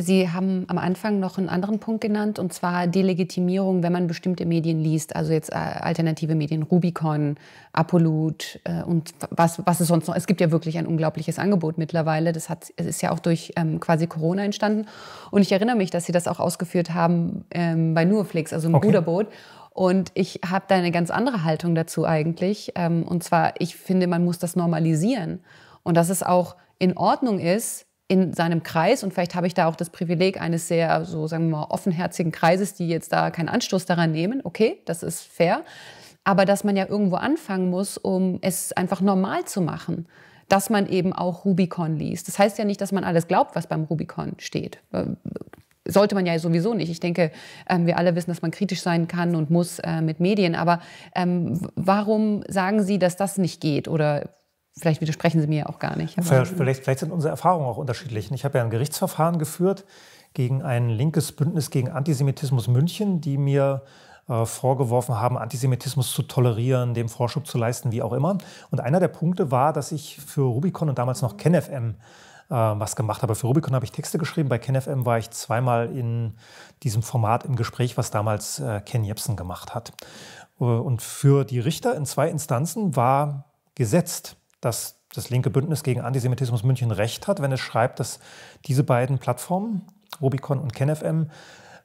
Sie haben am Anfang noch einen anderen Punkt genannt, und zwar Delegitimierung, wenn man bestimmte Medien liest, also jetzt äh, alternative Medien, Rubicon, Apolut äh, und was, was es sonst noch. Es gibt ja wirklich ein unglaubliches Angebot mittlerweile. Das hat, es ist ja auch durch ähm, quasi Corona entstanden. Und ich erinnere mich, dass Sie das auch ausgeführt haben ähm, bei Nuoflix, also im okay. Bruderboot. Und ich habe da eine ganz andere Haltung dazu eigentlich. Ähm, und zwar, ich finde, man muss das normalisieren. Und dass es auch in Ordnung ist, in seinem Kreis und vielleicht habe ich da auch das Privileg eines sehr, so sagen wir mal, offenherzigen Kreises, die jetzt da keinen Anstoß daran nehmen. Okay, das ist fair. Aber dass man ja irgendwo anfangen muss, um es einfach normal zu machen, dass man eben auch Rubicon liest. Das heißt ja nicht, dass man alles glaubt, was beim Rubicon steht. Äh, sollte man ja sowieso nicht. Ich denke, ähm, wir alle wissen, dass man kritisch sein kann und muss äh, mit Medien. Aber ähm, warum sagen Sie, dass das nicht geht? Oder vielleicht widersprechen Sie mir auch gar nicht. Vielleicht, vielleicht, sind unsere Erfahrungen auch unterschiedlich. Ich habe ja ein Gerichtsverfahren geführt gegen ein linkes Bündnis gegen Antisemitismus München, die mir äh, vorgeworfen haben, Antisemitismus zu tolerieren, dem Vorschub zu leisten, wie auch immer. Und einer der Punkte war, dass ich für Rubicon und damals noch KenFM äh, was gemacht habe. Für Rubicon habe ich Texte geschrieben, bei KenFM war ich zweimal in diesem Format im Gespräch, was damals äh, Ken Jebsen gemacht hat. Äh, und für die Richter in zwei Instanzen war gesetzt, dass das linke Bündnis gegen Antisemitismus München recht hat, wenn es schreibt, dass diese beiden Plattformen, Rubicon und KenFM,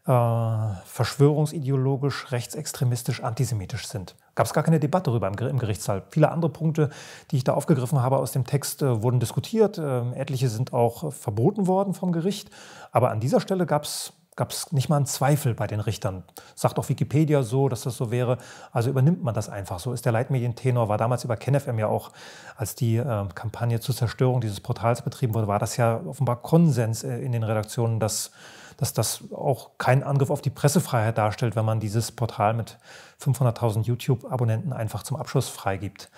äh, verschwörungsideologisch, rechtsextremistisch, antisemitisch sind. Gab es gar keine Debatte darüber im, im, Gerichtssaal. Viele andere Punkte, die ich da aufgegriffen habe aus dem Text, äh, wurden diskutiert. Äh, etliche sind auch verboten worden vom Gericht. Aber an dieser Stelle gab es gab es nicht mal einen Zweifel bei den Richtern. Sagt auch Wikipedia so, dass das so wäre. Also übernimmt man das einfach. So ist der Leitmedientenor, war damals über KenFM ja auch, als die äh, Kampagne zur Zerstörung dieses Portals betrieben wurde, war das ja offenbar Konsens äh, in den Redaktionen, dass, dass das auch keinen Angriff auf die Pressefreiheit darstellt, wenn man dieses Portal mit 500.000 YouTube-Abonnenten einfach zum Abschluss freigibt.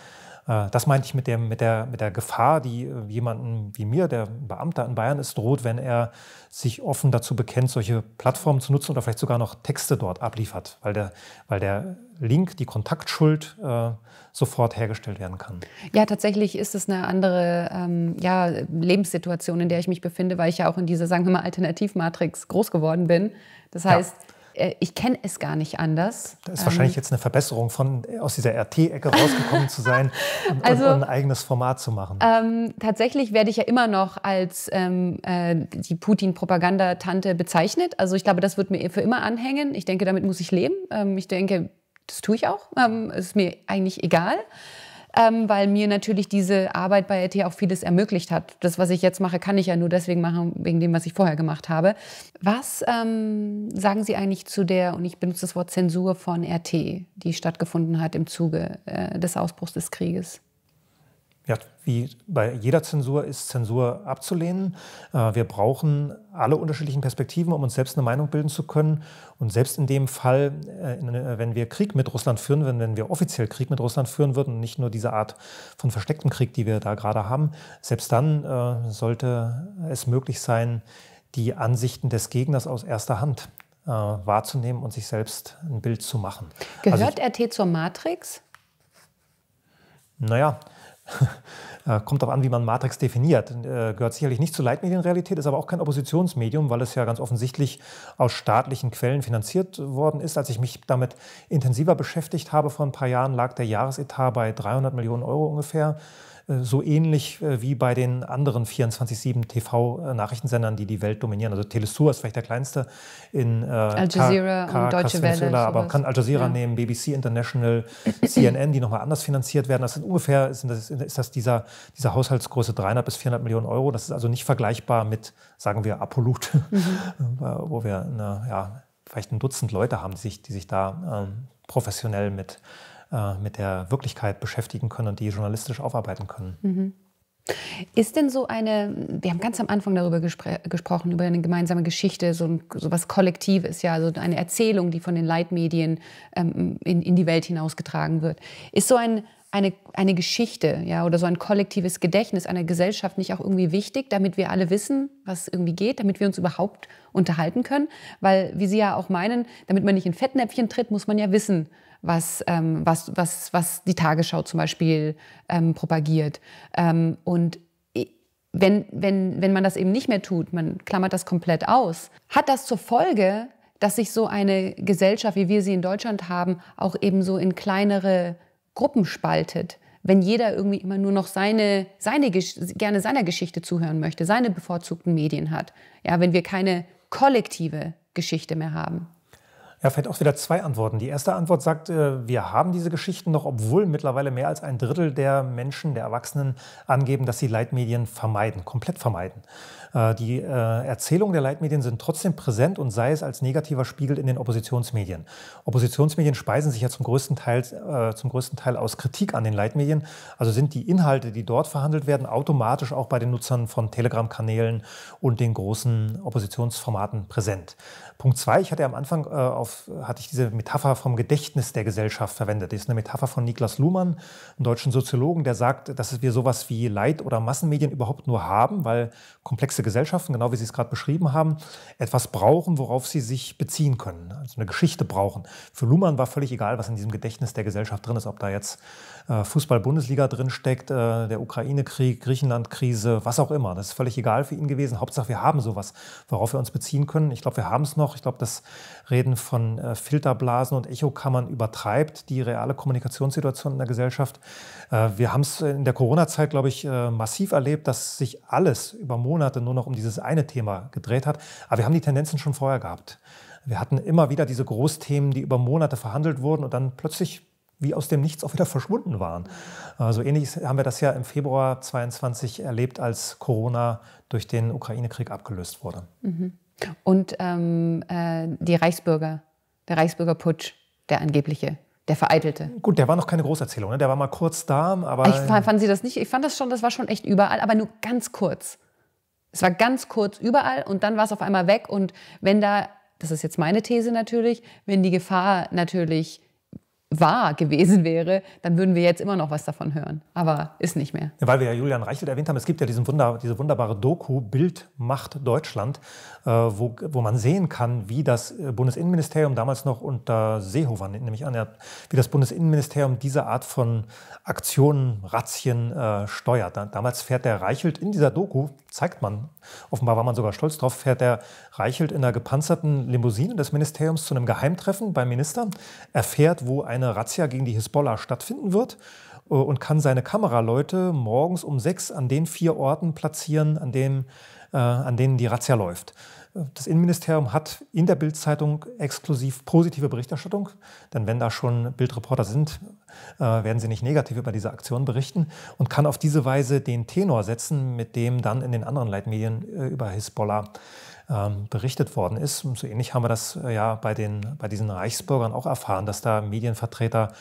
Äh, das meinte ich mit, dem, mit, der, mit der Gefahr, die äh, jemanden wie mir, der Beamter in Bayern ist, droht, wenn er sich offen dazu bekennt, solche Plattformen zu nutzen oder vielleicht sogar noch Texte dort abliefert, weil der, weil der Link, die Kontaktschuld äh, sofort hergestellt werden kann. Ja, tatsächlich ist es eine andere ähm, ja, Lebenssituation, in der ich mich befinde, weil ich ja auch in dieser, sagen wir mal, Alternativmatrix groß geworden bin. Das heißt, ja. Äh, ich kenne es gar nicht anders. Da ist ähm, wahrscheinlich jetzt eine Verbesserung von äh, aus dieser RT-Ecke rausgekommen zu sein und, also, und, ein eigenes Format zu machen. Ähm, tatsächlich werde ich ja immer noch als ähm, äh, die Putin-Propagandatante bezeichnet. Also ich glaube, das wird mir für immer anhängen. Ich denke, damit muss ich leben. Ähm, ich denke, das tue ich auch. Ähm, ist mir eigentlich egal ähm, weil mir natürlich diese Arbeit bei RT auch vieles ermöglicht hat. Das, was ich jetzt mache, kann ich ja nur deswegen machen, wegen dem, was ich vorher gemacht habe. Was ähm, sagen Sie eigentlich zu der, und ich benutze das Wort Zensur von RT, die stattgefunden hat im Zuge äh, des Ausbruchs des Krieges? Ja, wie bei jeder Zensur ist Zensur abzulehnen. Äh, wir brauchen alle unterschiedlichen Perspektiven, um uns selbst eine Meinung bilden zu können. Und selbst in dem Fall, äh, äh, wenn wir Krieg mit Russland führen, wenn wir offiziell Krieg mit Russland führen würden, nicht nur diese Art von verstecktem Krieg, die wir da gerade haben, selbst dann sollte es möglich sein, die Ansichten des Gegners aus erster Hand wahrzunehmen und sich selbst ein Bild zu machen. Also Gehört also ich, RT zur Matrix? Naja, Äh, kommt darauf an, wie man Matrix definiert. Äh, gehört sicherlich nicht zur Leitmedienrealität, ist aber auch kein Oppositionsmedium, weil es ja ganz offensichtlich aus staatlichen Quellen finanziert worden ist. Als ich mich damit intensiver beschäftigt habe vor ein paar Jahren, lag der Jahresetat bei 300 Millionen Euro ungefähr. Äh, so ähnlich äh, wie bei den anderen 24-7 TV-Nachrichtensendern, die die Welt dominieren. Also Telesur ist vielleicht der kleinste in äh, Al Jazeera, Ka, Ka Deutsche Welle. Aber man kann Al Jazeera ja. nehmen, BBC International, CNN, die nochmal anders finanziert werden. Das sind ungefähr, ist das, ist das dieser, dieser Haushaltsgröße 300 bis 400 Millionen Euro. Das ist also nicht vergleichbar mit, sagen wir, Apolut, mhm. Äh, wo wir eine, ja, vielleicht ein Dutzend Leute haben, die sich, die sich da ähm, professionell mit äh, mit der Wirklichkeit beschäftigen können und die journalistisch aufarbeiten können. Mhm. Ist denn so eine, wir haben ganz am Anfang darüber gesprochen, über eine gemeinsame Geschichte, so, ein, so was Kollektives, ja, so eine Erzählung, die von den Leitmedien ähm, in, in die Welt hinausgetragen wird. Ist so ein, eine, eine Geschichte ja, oder so ein kollektives Gedächtnis einer Gesellschaft nicht auch irgendwie wichtig, damit wir alle wissen, was irgendwie geht, damit wir uns überhaupt unterhalten können? Weil, wie Sie ja auch meinen, damit man nicht in Fettnäpfchen tritt, muss man ja wissen, was, ähm, was, was, was die Tagesschau zum Beispiel ähm, propagiert. Ähm, und wenn, wenn, wenn man das eben nicht mehr tut, man klammert das komplett aus, hat das zur Folge, dass sich so eine Gesellschaft, wie wir sie in Deutschland haben, auch eben so in kleinere Gruppen spaltet wenn jeder irgendwie immer nur noch seine, seine gerne seiner Geschichte zuhören möchte, seine bevorzugten Medien hat, ja, wenn wir keine kollektive Geschichte mehr haben. Ja, vielleicht auch wieder zwei Antworten. Die erste Antwort sagt, äh, wir haben diese Geschichten noch, obwohl mittlerweile mehr als ein Drittel der Menschen, der Erwachsenen angeben, dass sie Leitmedien vermeiden, komplett vermeiden. Äh, die äh, Erzählungen der Leitmedien sind trotzdem präsent und sei es als negativer Spiegel in den Oppositionsmedien. Oppositionsmedien speisen sich ja zum größten Teil, äh, zum größten Teil aus Kritik an den Leitmedien. Also sind die Inhalte, die dort verhandelt werden, automatisch auch bei den Nutzern von Telegram-Kanälen und den großen Oppositionsformaten präsent. Punkt zwei, ich hatte am Anfang äh, auf, hatte ich diese Metapher vom Gedächtnis der Gesellschaft verwendet. Das ist eine Metapher von Niklas Luhmann, einem deutschen Soziologen, der sagt, dass wir sowas wie Leit- oder Massenmedien überhaupt nur haben, weil komplexe Gesellschaften, genau wie Sie es gerade beschrieben haben, etwas brauchen, worauf sie sich beziehen können, also eine Geschichte brauchen. Für Luhmann war völlig egal, was in diesem Gedächtnis der Gesellschaft drin ist, ob da jetzt äh, Fußball-Bundesliga drinsteckt, äh, der Ukraine-Krieg, Griechenland-Krise, was auch immer. Das ist völlig egal für ihn gewesen. Hauptsache, wir haben sowas, worauf wir uns beziehen können. Ich glaube, wir haben es noch. Ich glaube, das Reden von äh, Filterblasen und Echokammern übertreibt die reale Kommunikationssituation in der Gesellschaft. wir haben es in der Corona-Zeit, glaube ich, massiv erlebt, dass sich alles über Monate nur noch um dieses eine Thema gedreht hat. Aber wir haben die Tendenzen schon vorher gehabt. Wir hatten immer wieder diese Großthemen, die über Monate verhandelt wurden und dann plötzlich wie aus dem Nichts auch wieder verschwunden waren. Also ähnlich haben wir das ja im Februar 22 erlebt, als Corona durch den Ukraine-Krieg abgelöst wurde. Mhm. Und ähm, äh, die Reichsbürger, der Reichsbürgerputsch, der angebliche, der vereitelte. Gut, der war noch keine Großerzählung, ne? der war mal kurz da, aber. Ich fand, fand sie das nicht, ich fand das schon, das war schon echt überall, aber nur ganz kurz. Es war ganz kurz überall und dann war es auf einmal weg. Und wenn da, das ist jetzt meine These natürlich, wenn die Gefahr natürlich wahr gewesen wäre, dann würden wir jetzt immer noch was davon hören. Aber ist nicht mehr. Weil wir ja Julian Reichelt erwähnt haben, es gibt ja diesen Wunder, diese wunderbare Doku Bild macht Deutschland, äh, wo, wo man sehen kann, wie das äh, Bundesinnenministerium damals noch unter Seehofer, nehme ich an, wie das Bundesinnenministerium diese Art von Aktionen, Razzien äh, steuert. Damals fährt der Reichelt in dieser Doku, zeigt man, offenbar war man sogar stolz drauf, fährt der Reichelt in einer gepanzerten Limousine des Ministeriums zu einem Geheimtreffen beim Minister, erfährt, wo eine eine Razzia gegen die Hisbollah stattfinden wird äh, und kann seine Kameraleute morgens um sechs an den vier Orten platzieren, an denen, äh, an denen die Razzia läuft. Das Innenministerium hat in der Bildzeitung exklusiv positive Berichterstattung, denn wenn da schon Bildreporter sind, äh, werden sie nicht negativ über diese Aktion berichten und kann auf diese Weise den Tenor setzen, mit dem dann in den anderen Leitmedien äh, über Hisbollah ähm, berichtet worden ist. Und so ähnlich haben wir das äh, ja bei, den, bei diesen Reichsbürgern auch erfahren, dass da Medienvertreter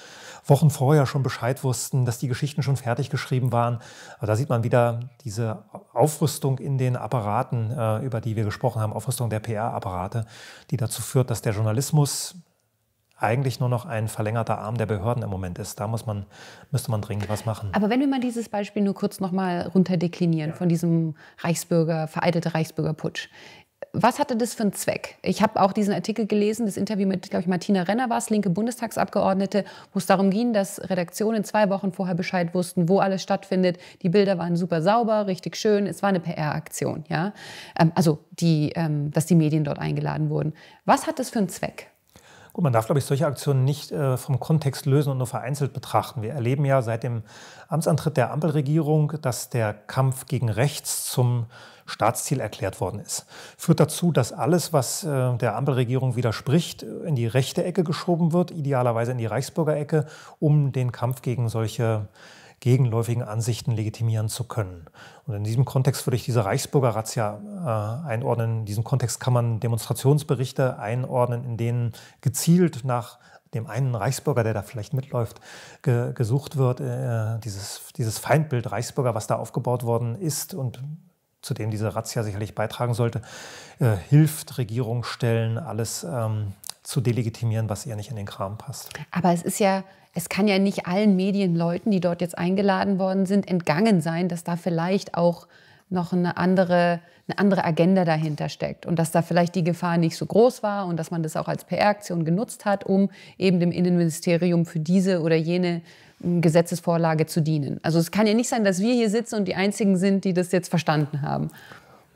Wochen vorher schon Bescheid wussten, dass die Geschichten schon fertig geschrieben waren. Aber also da sieht man wieder diese Aufrüstung in den Apparaten, äh, über die wir gesprochen haben, Aufrüstung der PR-Apparate, die dazu führt, dass der Journalismus eigentlich nur noch ein verlängerter Arm der Behörden im Moment ist. Da muss man, müsste man dringend was machen. Aber wenn wir mal dieses Beispiel nur kurz noch mal runterdeklinieren ja. von diesem Reichsbürger, vereitelte Reichsbürgerputsch was hatte das für einen Zweck? Ich habe auch diesen Artikel gelesen, das Interview mit, glaube ich, Martina Renner war es, linke Bundestagsabgeordnete, wo es darum ging, dass Redaktionen zwei Wochen vorher Bescheid wussten, wo alles stattfindet. Die Bilder waren super sauber, richtig schön. Es war eine PR-Aktion, ja. Ähm, also, die, ähm, dass die Medien dort eingeladen wurden. Was hat das für einen Zweck? Gut, man darf, glaube ich, solche Aktionen nicht äh, vom Kontext lösen und nur vereinzelt betrachten. Wir erleben ja seit dem Amtsantritt der Ampelregierung, dass der Kampf gegen rechts zum Staatsziel erklärt worden ist. Führt dazu, dass alles, was äh, der Ampelregierung widerspricht, in die rechte Ecke geschoben wird, idealerweise in die Reichsbürgerecke, um den Kampf gegen solche äh, gegenläufigen Ansichten legitimieren zu können. Und in diesem Kontext würde ich diese reichsbürger Razzia äh, einordnen. In diesem Kontext kann man Demonstrationsberichte einordnen, in denen gezielt nach dem einen Reichsbürger, der da vielleicht mitläuft, ge gesucht wird. Äh, dieses, dieses Feindbild Reichsbürger, was da aufgebaut worden ist und zu dem diese Razzia sicherlich beitragen sollte, äh, hilft Regierungsstellen, alles ähm, zu delegitimieren, was ihr nicht in den Kram passt. Aber es ist ja es kann ja nicht allen Medienleuten, die dort jetzt eingeladen worden sind, entgangen sein, dass da vielleicht auch noch eine andere, eine andere Agenda dahinter steckt und dass da vielleicht die Gefahr nicht so groß war und dass man das auch als PR-Aktion genutzt hat, um eben dem Innenministerium für diese oder jene hm, Gesetzesvorlage zu dienen. Also es kann ja nicht sein, dass wir hier sitzen und die Einzigen sind, die das jetzt verstanden haben.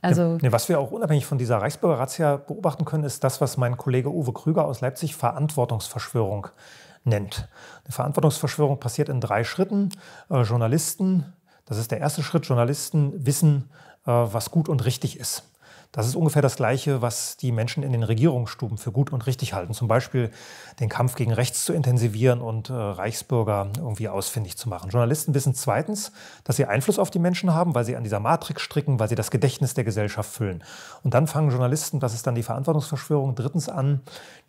Also ja, was wir auch unabhängig von dieser Reichsbürgerrazzia beobachten können, ist das, was mein Kollege Uwe Krüger aus Leipzig Verantwortungsverschwörung nennt. Eine Verantwortungsverschwörung passiert in drei Schritten. Äh, Journalisten, das ist der erste Schritt, Journalisten wissen, äh, was gut und richtig ist. Das ist ungefähr das Gleiche, was die Menschen in den Regierungsstuben für gut und richtig halten. Zum Beispiel den Kampf gegen rechts zu intensivieren und äh, Reichsbürger irgendwie ausfindig zu machen. Journalisten wissen zweitens, dass sie Einfluss auf die Menschen haben, weil sie an dieser Matrix stricken, weil sie das Gedächtnis der Gesellschaft füllen. Und dann fangen Journalisten, das ist dann die Verantwortungsverschwörung, drittens an,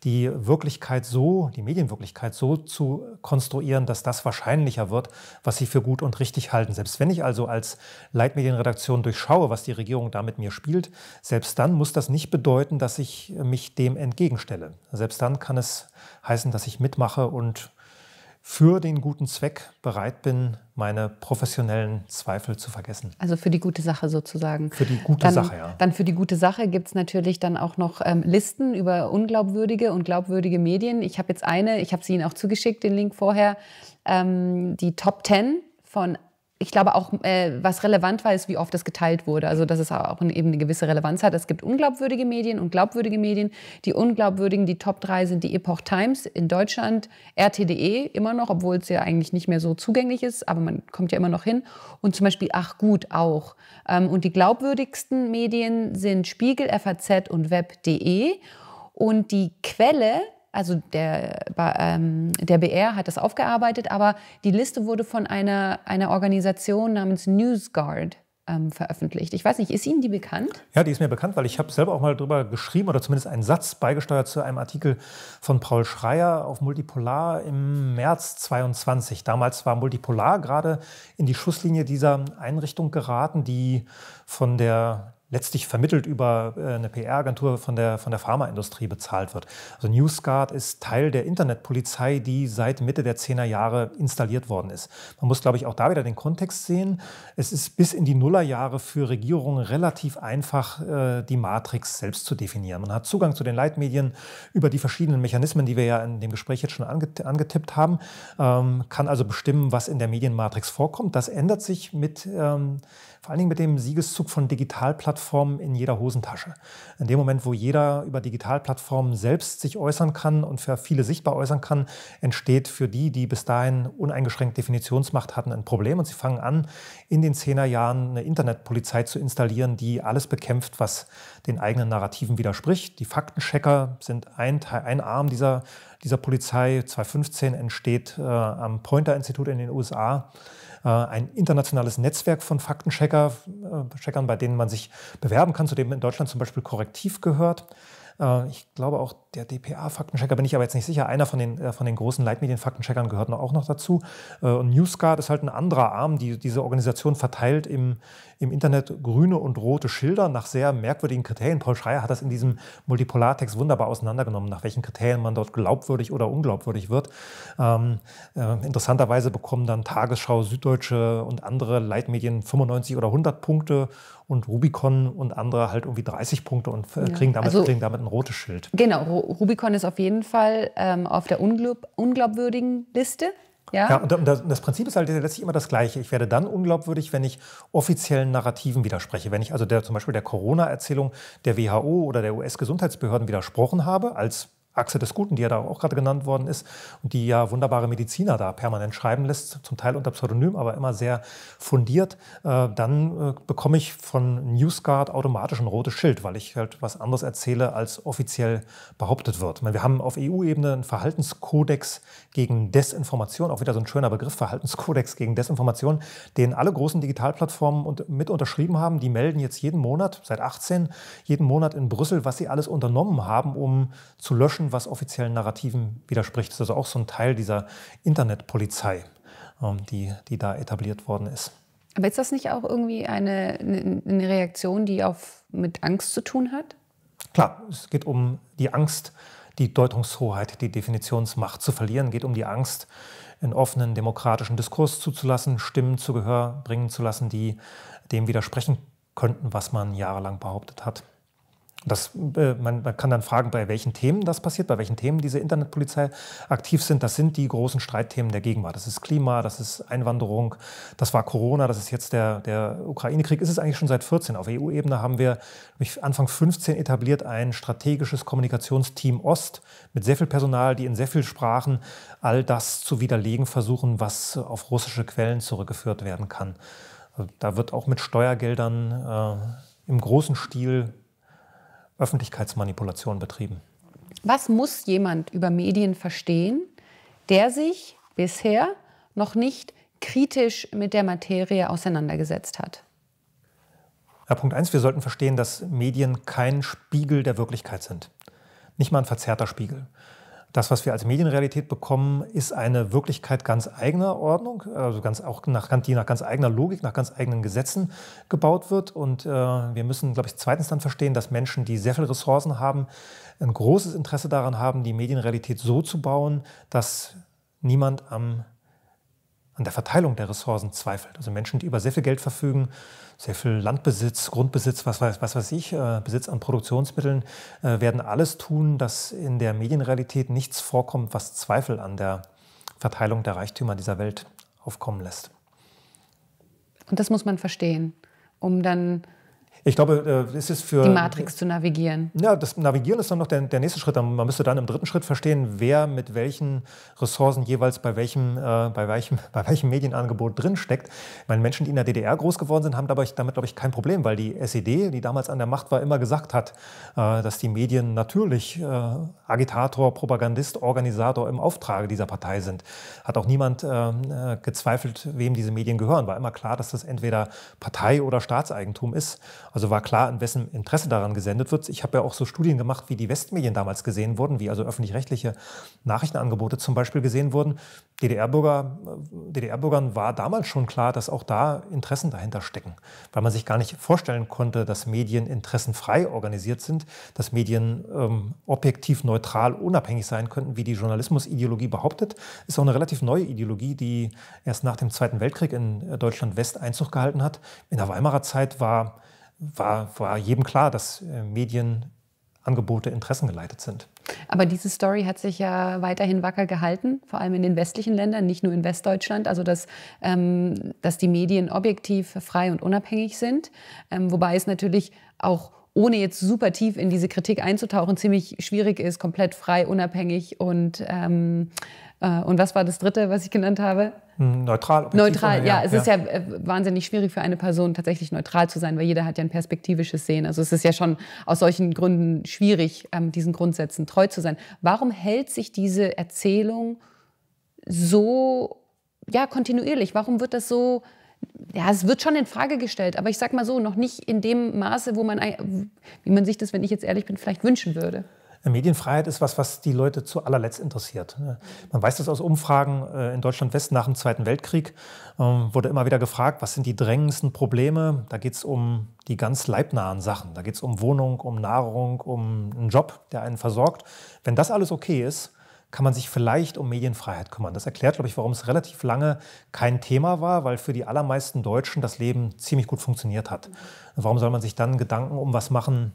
die Wirklichkeit so, die Medienwirklichkeit so zu konstruieren, dass das wahrscheinlicher wird, was sie für gut und richtig halten. Selbst wenn ich also als Leitmedienredaktion durchschaue, was die Regierung da mit mir spielt, selbst dann muss das nicht bedeuten, dass ich mich dem entgegenstelle. Selbst dann kann es heißen, dass ich mitmache und für den guten Zweck bereit bin, meine professionellen Zweifel zu vergessen. Also für die gute Sache sozusagen. Für die gute dann, Sache, ja. Dann für die gute Sache gibt es natürlich dann auch noch ähm, Listen über unglaubwürdige und glaubwürdige Medien. Ich habe jetzt eine, ich habe sie Ihnen auch zugeschickt, den Link vorher, ähm, die Top 10 von ich glaube auch, äh, was relevant war, ist, wie oft das geteilt wurde. Also, dass es auch eine, eben eine gewisse Relevanz hat. Es gibt unglaubwürdige Medien und glaubwürdige Medien. Die unglaubwürdigen, die Top 3 sind die Epoch Times in Deutschland, RTDE immer noch, obwohl es ja eigentlich nicht mehr so zugänglich ist, aber man kommt ja immer noch hin. Und zum Beispiel Ach gut auch. Ähm, und die glaubwürdigsten Medien sind Spiegel, FAZ und Web.de. Und die Quelle also der, ähm, der BR hat das aufgearbeitet, aber die Liste wurde von einer, einer Organisation namens NewsGuard ähm, veröffentlicht. Ich weiß nicht, ist Ihnen die bekannt? Ja, die ist mir bekannt, weil ich habe selber auch mal darüber geschrieben oder zumindest einen Satz beigesteuert zu einem Artikel von Paul Schreier auf Multipolar im März 22. Damals war Multipolar gerade in die Schusslinie dieser Einrichtung geraten, die von der letztlich vermittelt über äh, eine PR-Agentur von der, von der Pharmaindustrie bezahlt wird. Also NewsGuard ist Teil der Internetpolizei, die seit Mitte der 10er Jahre installiert worden ist. Man muss, glaube ich, auch da wieder den Kontext sehen. Es ist bis in die Nullerjahre für Regierungen relativ einfach, äh, die Matrix selbst zu definieren. Man hat Zugang zu den Leitmedien über die verschiedenen Mechanismen, die wir ja in dem Gespräch jetzt schon angetippt haben, ähm, kann also bestimmen, was in der Medienmatrix vorkommt. Das ändert sich mit, ähm, vor allen Dingen mit dem Siegeszug von Digitalplattformen Plattformen in jeder Hosentasche. In dem Moment, wo jeder über Digitalplattformen selbst sich äußern kann und für viele sichtbar äußern kann, entsteht für die, die bis dahin uneingeschränkt Definitionsmacht hatten, ein Problem. Und sie fangen an, in den Zehnerjahren eine Internetpolizei zu installieren, die alles bekämpft, was den eigenen Narrativen widerspricht. Die Faktenchecker sind ein, Teil, ein Arm dieser, dieser Polizei. 2015 entsteht äh, am Pointer-Institut in den USA äh, ein internationales Netzwerk von Faktencheckern, äh, bei denen man sich bewerben kann, zu dem in Deutschland zum Beispiel Korrektiv gehört. Äh, ich glaube auch der DPA-Faktenchecker, bin ich aber jetzt nicht sicher, einer von den, äh, von den großen Leitmedien-Faktencheckern gehört auch noch dazu. Äh, und NewsGuard ist halt ein anderer Arm, die diese Organisation verteilt im, im Internet grüne und rote Schilder nach sehr merkwürdigen Kriterien. Paul Schreier hat das in diesem Multipolartext wunderbar auseinandergenommen, nach welchen Kriterien man dort glaubwürdig oder unglaubwürdig wird. Ähm, äh, interessanterweise bekommen dann Tagesschau, Süddeutsche und andere Leitmedien 95 oder 100 Punkte und Rubicon und andere halt irgendwie 30 Punkte und ja. kriegen, damit, also, kriegen damit ein rotes Schild. Genau, Rubicon ist auf jeden Fall ähm, auf der unglaub unglaubwürdigen Liste. Ja, ja und das, das, Prinzip ist halt letztlich immer das gleiche. Ich werde dann unglaubwürdig, wenn ich offiziellen Narrativen widerspreche. Wenn ich also der, zum Beispiel der Corona-Erzählung der WHO oder der US-Gesundheitsbehörden widersprochen habe, als Achse des Guten, die ja da auch gerade genannt worden ist und die ja wunderbare Mediziner da permanent schreiben lässt, zum Teil unter Pseudonym, aber immer sehr fundiert, äh, dann äh, bekomme ich von NewsGuard automatisch ein rotes Schild, weil ich halt was anderes erzähle, als offiziell behauptet wird. Meine, wir haben auf EU-Ebene einen Verhaltenskodex gegen Desinformation, auch wieder so ein schöner Begriff, Verhaltenskodex gegen Desinformation, den alle großen Digitalplattformen und, mit unterschrieben haben. Die melden jetzt jeden Monat, seit 18, jeden Monat in Brüssel, was sie alles unternommen haben, um zu löschen, löschen, was offiziellen Narrativen widerspricht. Das ist also auch so ein Teil dieser Internetpolizei, ähm, die, die da etabliert worden ist. Aber ist das nicht auch irgendwie eine, eine Reaktion, die auf, mit Angst zu tun hat? Klar, es geht um die Angst, die Deutungshoheit, die Definitionsmacht zu verlieren, Es geht um die Angst, einen offenen demokratischen Diskurs zuzulassen, Stimmen zu Gehör bringen zu lassen, die dem widersprechen könnten, was man jahrelang behauptet hat. Das, äh, man, man, kann dann fragen, bei welchen Themen das passiert, bei welchen Themen diese Internetpolizei aktiv sind. Das sind die großen Streitthemen der Gegenwart. Das ist Klima, das ist Einwanderung, das war Corona, das ist jetzt der, der Ukraine-Krieg. Ist es eigentlich schon seit 14. Auf EU-Ebene haben wir Anfang 15 etabliert ein strategisches Kommunikationsteam Ost mit sehr viel Personal, die in sehr vielen Sprachen all das zu widerlegen versuchen, was auf russische Quellen zurückgeführt werden kann. Also da wird auch mit Steuergeldern äh, im großen Stil Öffentlichkeitsmanipulation betrieben. Was muss jemand über Medien verstehen, der sich bisher noch nicht kritisch mit der Materie auseinandergesetzt hat? Ja, Punkt 1, wir sollten verstehen, dass Medien kein Spiegel der Wirklichkeit sind. Nicht mal ein verzerrter Spiegel. Das, was wir als Medienrealität bekommen, ist eine Wirklichkeit ganz eigener Ordnung, also ganz auch nach, die nach ganz eigener Logik, nach ganz eigenen Gesetzen gebaut wird. Und äh, wir müssen, glaube ich, zweitens dann verstehen, dass Menschen, die sehr viele Ressourcen haben, ein großes Interesse daran haben, die Medienrealität so zu bauen, dass niemand am, an der Verteilung der Ressourcen zweifelt. Also Menschen, die über sehr viel Geld verfügen, sehr viel Landbesitz, Grundbesitz, was weiß, was weiß ich, äh, Besitz an Produktionsmitteln, äh, werden alles tun, dass in der Medienrealität nichts vorkommt, was Zweifel an der Verteilung der Reichtümer dieser Welt aufkommen lässt. Und das muss man verstehen, um dann ich glaube, es äh, ist für. Die Matrix zu navigieren. Ja, das Navigieren ist dann noch der, der, nächste Schritt. Man müsste dann im dritten Schritt verstehen, wer mit welchen Ressourcen jeweils bei welchem, äh, bei welchem, bei welchem Medienangebot drinsteckt. Ich Menschen, die in der DDR groß geworden sind, haben dabei, damit, glaube ich, kein Problem, weil die SED, die damals an der Macht war, immer gesagt hat, äh, dass die Medien natürlich äh, Agitator, Propagandist, Organisator im Auftrage dieser Partei sind. Hat auch niemand ähm, äh, gezweifelt, wem diese Medien gehören. War immer klar, dass das entweder Partei oder Staatseigentum ist. Also war klar, in wessen Interesse daran gesendet wird. Ich habe ja auch so Studien gemacht, wie die Westmedien damals gesehen wurden, wie also öffentlich-rechtliche Nachrichtenangebote zum Beispiel gesehen wurden. DDR-Bürger, äh, DDR-Bürgern war damals schon klar, dass auch da Interessen dahinter stecken, weil man sich gar nicht vorstellen konnte, dass Medien interessenfrei organisiert sind, dass Medien ähm, objektiv, neutral, unabhängig sein könnten, wie die Journalismusideologie behauptet. Ist auch eine relativ neue Ideologie, die erst nach dem Zweiten Weltkrieg in äh, Deutschland West Einzug gehalten hat. In der Weimarer Zeit war war, war jedem klar, dass äh, Medienangebote interessengeleitet sind. Aber diese Story hat sich ja weiterhin wacker gehalten, vor allem in den westlichen Ländern, nicht nur in Westdeutschland. Also, dass, ähm, dass die Medien objektiv, frei und unabhängig sind. Ähm, wobei es natürlich auch ohne jetzt super tief in diese Kritik einzutauchen, ziemlich schwierig ist, komplett frei, unabhängig und ähm, äh, und was war das dritte, was ich genannt habe? Hm, neutral. Neutral, ja. ja. Es ist ja äh, wahnsinnig schwierig für eine Person, tatsächlich neutral zu sein, weil jeder hat ja ein perspektivisches Sehen. Also es ist ja schon aus solchen Gründen schwierig, ähm, diesen Grundsätzen treu zu sein. Warum hält sich diese Erzählung so ja, kontinuierlich? Warum wird das so ja, es wird schon in Frage gestellt, aber ich sag mal so, noch nicht in dem Maße, wo man, wie man sich das, wenn ich jetzt ehrlich bin, vielleicht wünschen würde. Medienfreiheit ist was, was die Leute zu allerletzt interessiert. Ne? Man weiß das aus Umfragen äh, in Deutschland West nach dem Zweiten Weltkrieg. Ähm, wurde immer wieder gefragt, was sind die drängendsten Probleme? Da geht es um die ganz leibnahen Sachen. Da geht es um Wohnung, um Nahrung, um einen Job, der einen versorgt. Wenn das alles okay ist, kann man sich vielleicht um Medienfreiheit kümmern. Das erklärt, glaube ich, warum es relativ lange kein Thema war, weil für die allermeisten Deutschen das Leben ziemlich gut funktioniert hat. Warum soll man sich dann Gedanken um was machen,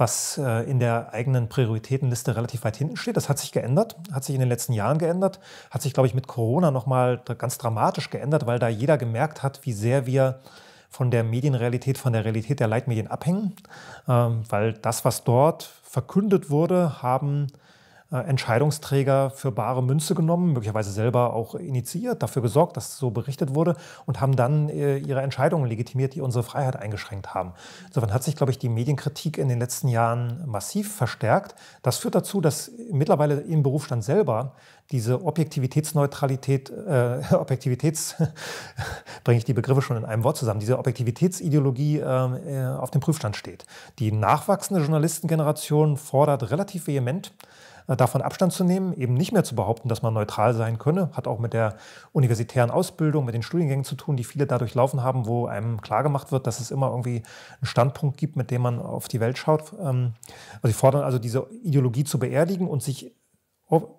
was äh, in der eigenen Prioritätenliste relativ weit hinten steht. Das hat sich geändert, hat sich in den letzten Jahren geändert, hat sich, glaube ich, mit Corona nochmal ganz dramatisch geändert, weil da jeder gemerkt hat, wie sehr wir von der Medienrealität, von der Realität der Leitmedien abhängen, ähm, weil das, was dort verkündet wurde, haben äh, Entscheidungsträger für bare Münze genommen, möglicherweise selber auch initiiert, dafür gesorgt, dass so berichtet wurde und haben dann äh, ihre Entscheidungen legitimiert, die unsere Freiheit eingeschränkt haben. Insofern hat sich, glaube ich, die Medienkritik in den letzten Jahren massiv verstärkt. Das führt dazu, dass mittlerweile im Berufsstand selber diese Objektivitätsneutralität, äh, Objektivitäts, bringe ich die Begriffe schon in einem Wort zusammen, diese Objektivitätsideologie äh, äh auf dem Prüfstand steht. Die nachwachsende Journalistengeneration fordert relativ vehement, äh, davon Abstand zu nehmen, eben nicht mehr zu behaupten, dass man neutral sein könne. Hat auch mit der universitären Ausbildung, mit den Studiengängen zu tun, die viele dadurch laufen haben, wo einem klar gemacht wird, dass es immer irgendwie einen Standpunkt gibt, mit dem man auf die Welt schaut. Ähm, also sie fordern also diese Ideologie zu beerdigen und sich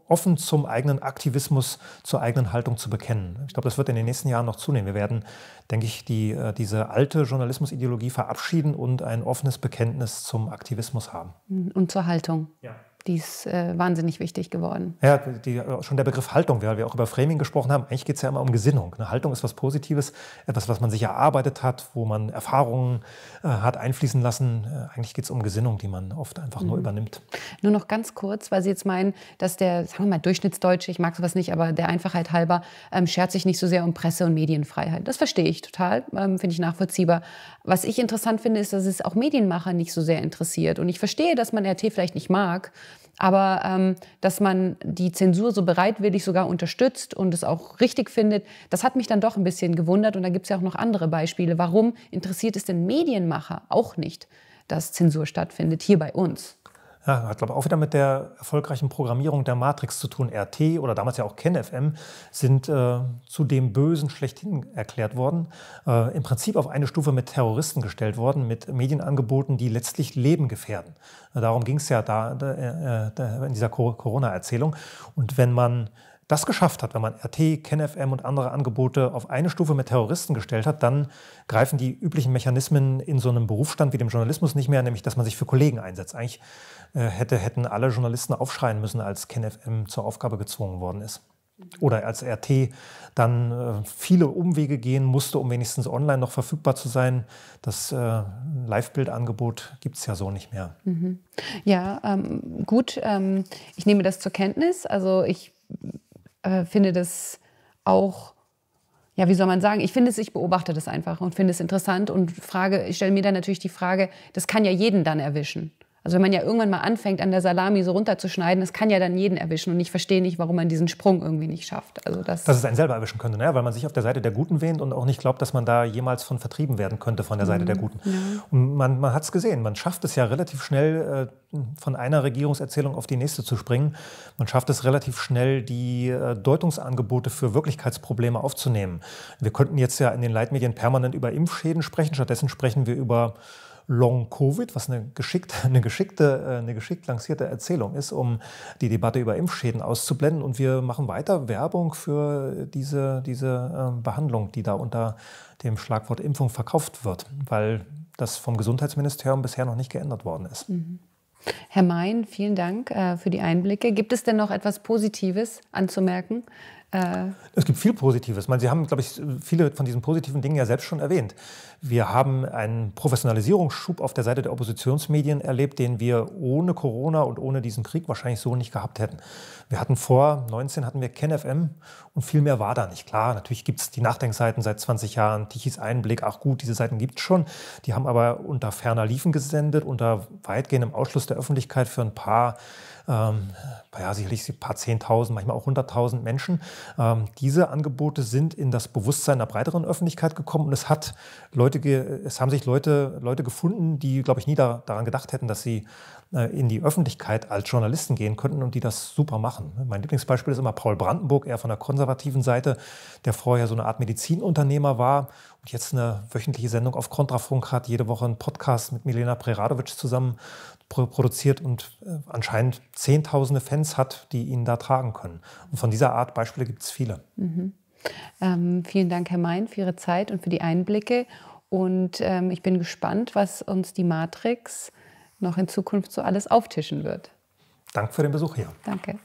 offen zum eigenen Aktivismus, zur eigenen Haltung zu bekennen. Ich glaube, das wird in den nächsten Jahren noch zunehmen. Wir werden, denke ich, die, äh, diese alte Journalismusideologie verabschieden und ein offenes Bekenntnis zum Aktivismus haben. Mhm. Und zur Haltung. Ja die ist äh, wahnsinnig wichtig geworden. Ja, die, äh, schon der Begriff Haltung, weil wir auch über Framing gesprochen haben, eigentlich geht es ja immer um Gesinnung. Eine Haltung ist was Positives, etwas, was man sich erarbeitet hat, wo man Erfahrungen äh, hat einfließen lassen. Äh, eigentlich geht es um Gesinnung, die man oft einfach mhm. nur übernimmt. Nur noch ganz kurz, weil Sie jetzt meinen, dass der, sagen wir mal, Durchschnittsdeutsche, ich mag sowas nicht, aber der Einfachheit halber, ähm, schert sich nicht so sehr um Presse- und Medienfreiheit. Das verstehe ich total, ähm, finde ich nachvollziehbar. Was ich interessant finde, ist, dass es auch Medienmacher nicht so sehr interessiert. Und ich verstehe, dass man RT vielleicht nicht mag, aber ähm, dass man die Zensur so bereitwillig sogar unterstützt und es auch richtig findet, das hat mich dann doch ein bisschen gewundert. Und da gibt es ja auch noch andere Beispiele. Warum interessiert es den Medienmacher auch nicht, dass Zensur stattfindet hier bei uns? Ja, hat, glaube ich, auch wieder mit der erfolgreichen Programmierung der Matrix zu tun. RT oder damals ja auch KenFM sind äh, zu dem Bösen schlechthin erklärt worden. Äh, Im Prinzip auf eine Stufe mit Terroristen gestellt worden, mit Medienangeboten, die letztlich Leben gefährden. Äh, darum ging es ja da, da, äh, äh, da in dieser Corona-Erzählung. Und wenn man das geschafft hat, wenn man RT, KenFM und andere Angebote auf eine Stufe mit Terroristen gestellt hat, dann greifen die üblichen Mechanismen in so einem Berufsstand wie dem Journalismus nicht mehr, nämlich dass man sich für Kollegen einsetzt. Eigentlich äh, hätte, hätten alle Journalisten aufschreien müssen, als KenFM zur Aufgabe gezwungen worden ist oder als RT dann äh, viele Umwege gehen musste, um wenigstens online noch verfügbar zu sein. Das äh, Live-Bild-Angebot gibt es ja so nicht mehr. Mhm. Ja, ähm, gut, ähm, ich nehme das zur Kenntnis. Also ich äh, finde das auch, ja, wie soll man sagen, ich finde es, ich beobachte das einfach und finde es interessant und frage, ich stelle mir dann natürlich die Frage, das kann ja jeden dann erwischen. Also wenn man ja irgendwann mal anfängt, an der Salami so runterzuschneiden, das kann ja dann jeden erwischen. Und ich verstehe nicht, warum man diesen Sprung irgendwie nicht schafft. Also das dass es einen selber erwischen könnte, ne? weil man sich auf der Seite der Guten wähnt und auch nicht glaubt, dass man da jemals von vertrieben werden könnte von der Seite mhm. der Guten. Ja. Und man, man hat es gesehen, man schafft es ja relativ schnell, äh, von einer Regierungserzählung auf die nächste zu springen. Man schafft es relativ schnell, die äh, Deutungsangebote für Wirklichkeitsprobleme aufzunehmen. Wir könnten jetzt ja in den Leitmedien permanent über Impfschäden sprechen, stattdessen sprechen wir über Long Covid, was eine geschickte, eine geschickte, äh, eine geschickt lancierte Erzählung ist, um die Debatte über Impfschäden auszublenden. Und wir machen weiter Werbung für diese, diese ähm, Behandlung, die da unter dem Schlagwort Impfung verkauft wird, weil das vom Gesundheitsministerium bisher noch nicht geändert worden ist. Mhm. Herr Mein, vielen Dank äh, für die Einblicke. Gibt es denn noch etwas Positives anzumerken äh. es gibt viel Positives. Ich meine, Sie haben, glaube ich, viele von diesen positiven Dingen ja selbst schon erwähnt. Wir haben einen Professionalisierungsschub auf der Seite der Oppositionsmedien erlebt, den wir ohne Corona und ohne diesen Krieg wahrscheinlich so nicht gehabt hätten. Wir hatten vor 19 hatten wir KenFM und viel mehr war da nicht. Klar, natürlich gibt es die Nachdenkseiten seit 20 Jahren, Tichys Einblick, ach gut, diese Seiten gibt es schon. Die haben aber unter ferner Liefen gesendet, unter weitgehendem Ausschluss der Öffentlichkeit für ein paar ähm, ja, sicherlich ein paar Zehntausend, manchmal auch hunderttausend Menschen. Ähm, diese Angebote sind in das Bewusstsein der breiteren Öffentlichkeit gekommen und es hat Leute, es haben sich Leute, Leute gefunden, die, glaube ich, nie da, daran gedacht hätten, dass sie äh, in die Öffentlichkeit als Journalisten gehen könnten und die das super machen. Mein Lieblingsbeispiel ist immer Paul Brandenburg, eher von der konservativen Seite, der vorher so eine Art Medizinunternehmer war und jetzt eine wöchentliche Sendung auf Kontrafunk hat, jede Woche einen Podcast mit Milena Preradovic zusammen produziert und äh, anscheinend zehntausende Fans hat, die ihn da tragen können. Und von dieser Art Beispiele gibt es viele. Mhm. Ähm, vielen Dank, Herr Mein, für Ihre Zeit und für die Einblicke. Und ähm, ich bin gespannt, was uns die Matrix noch in Zukunft so alles auftischen wird. Danke für den Besuch hier. Danke.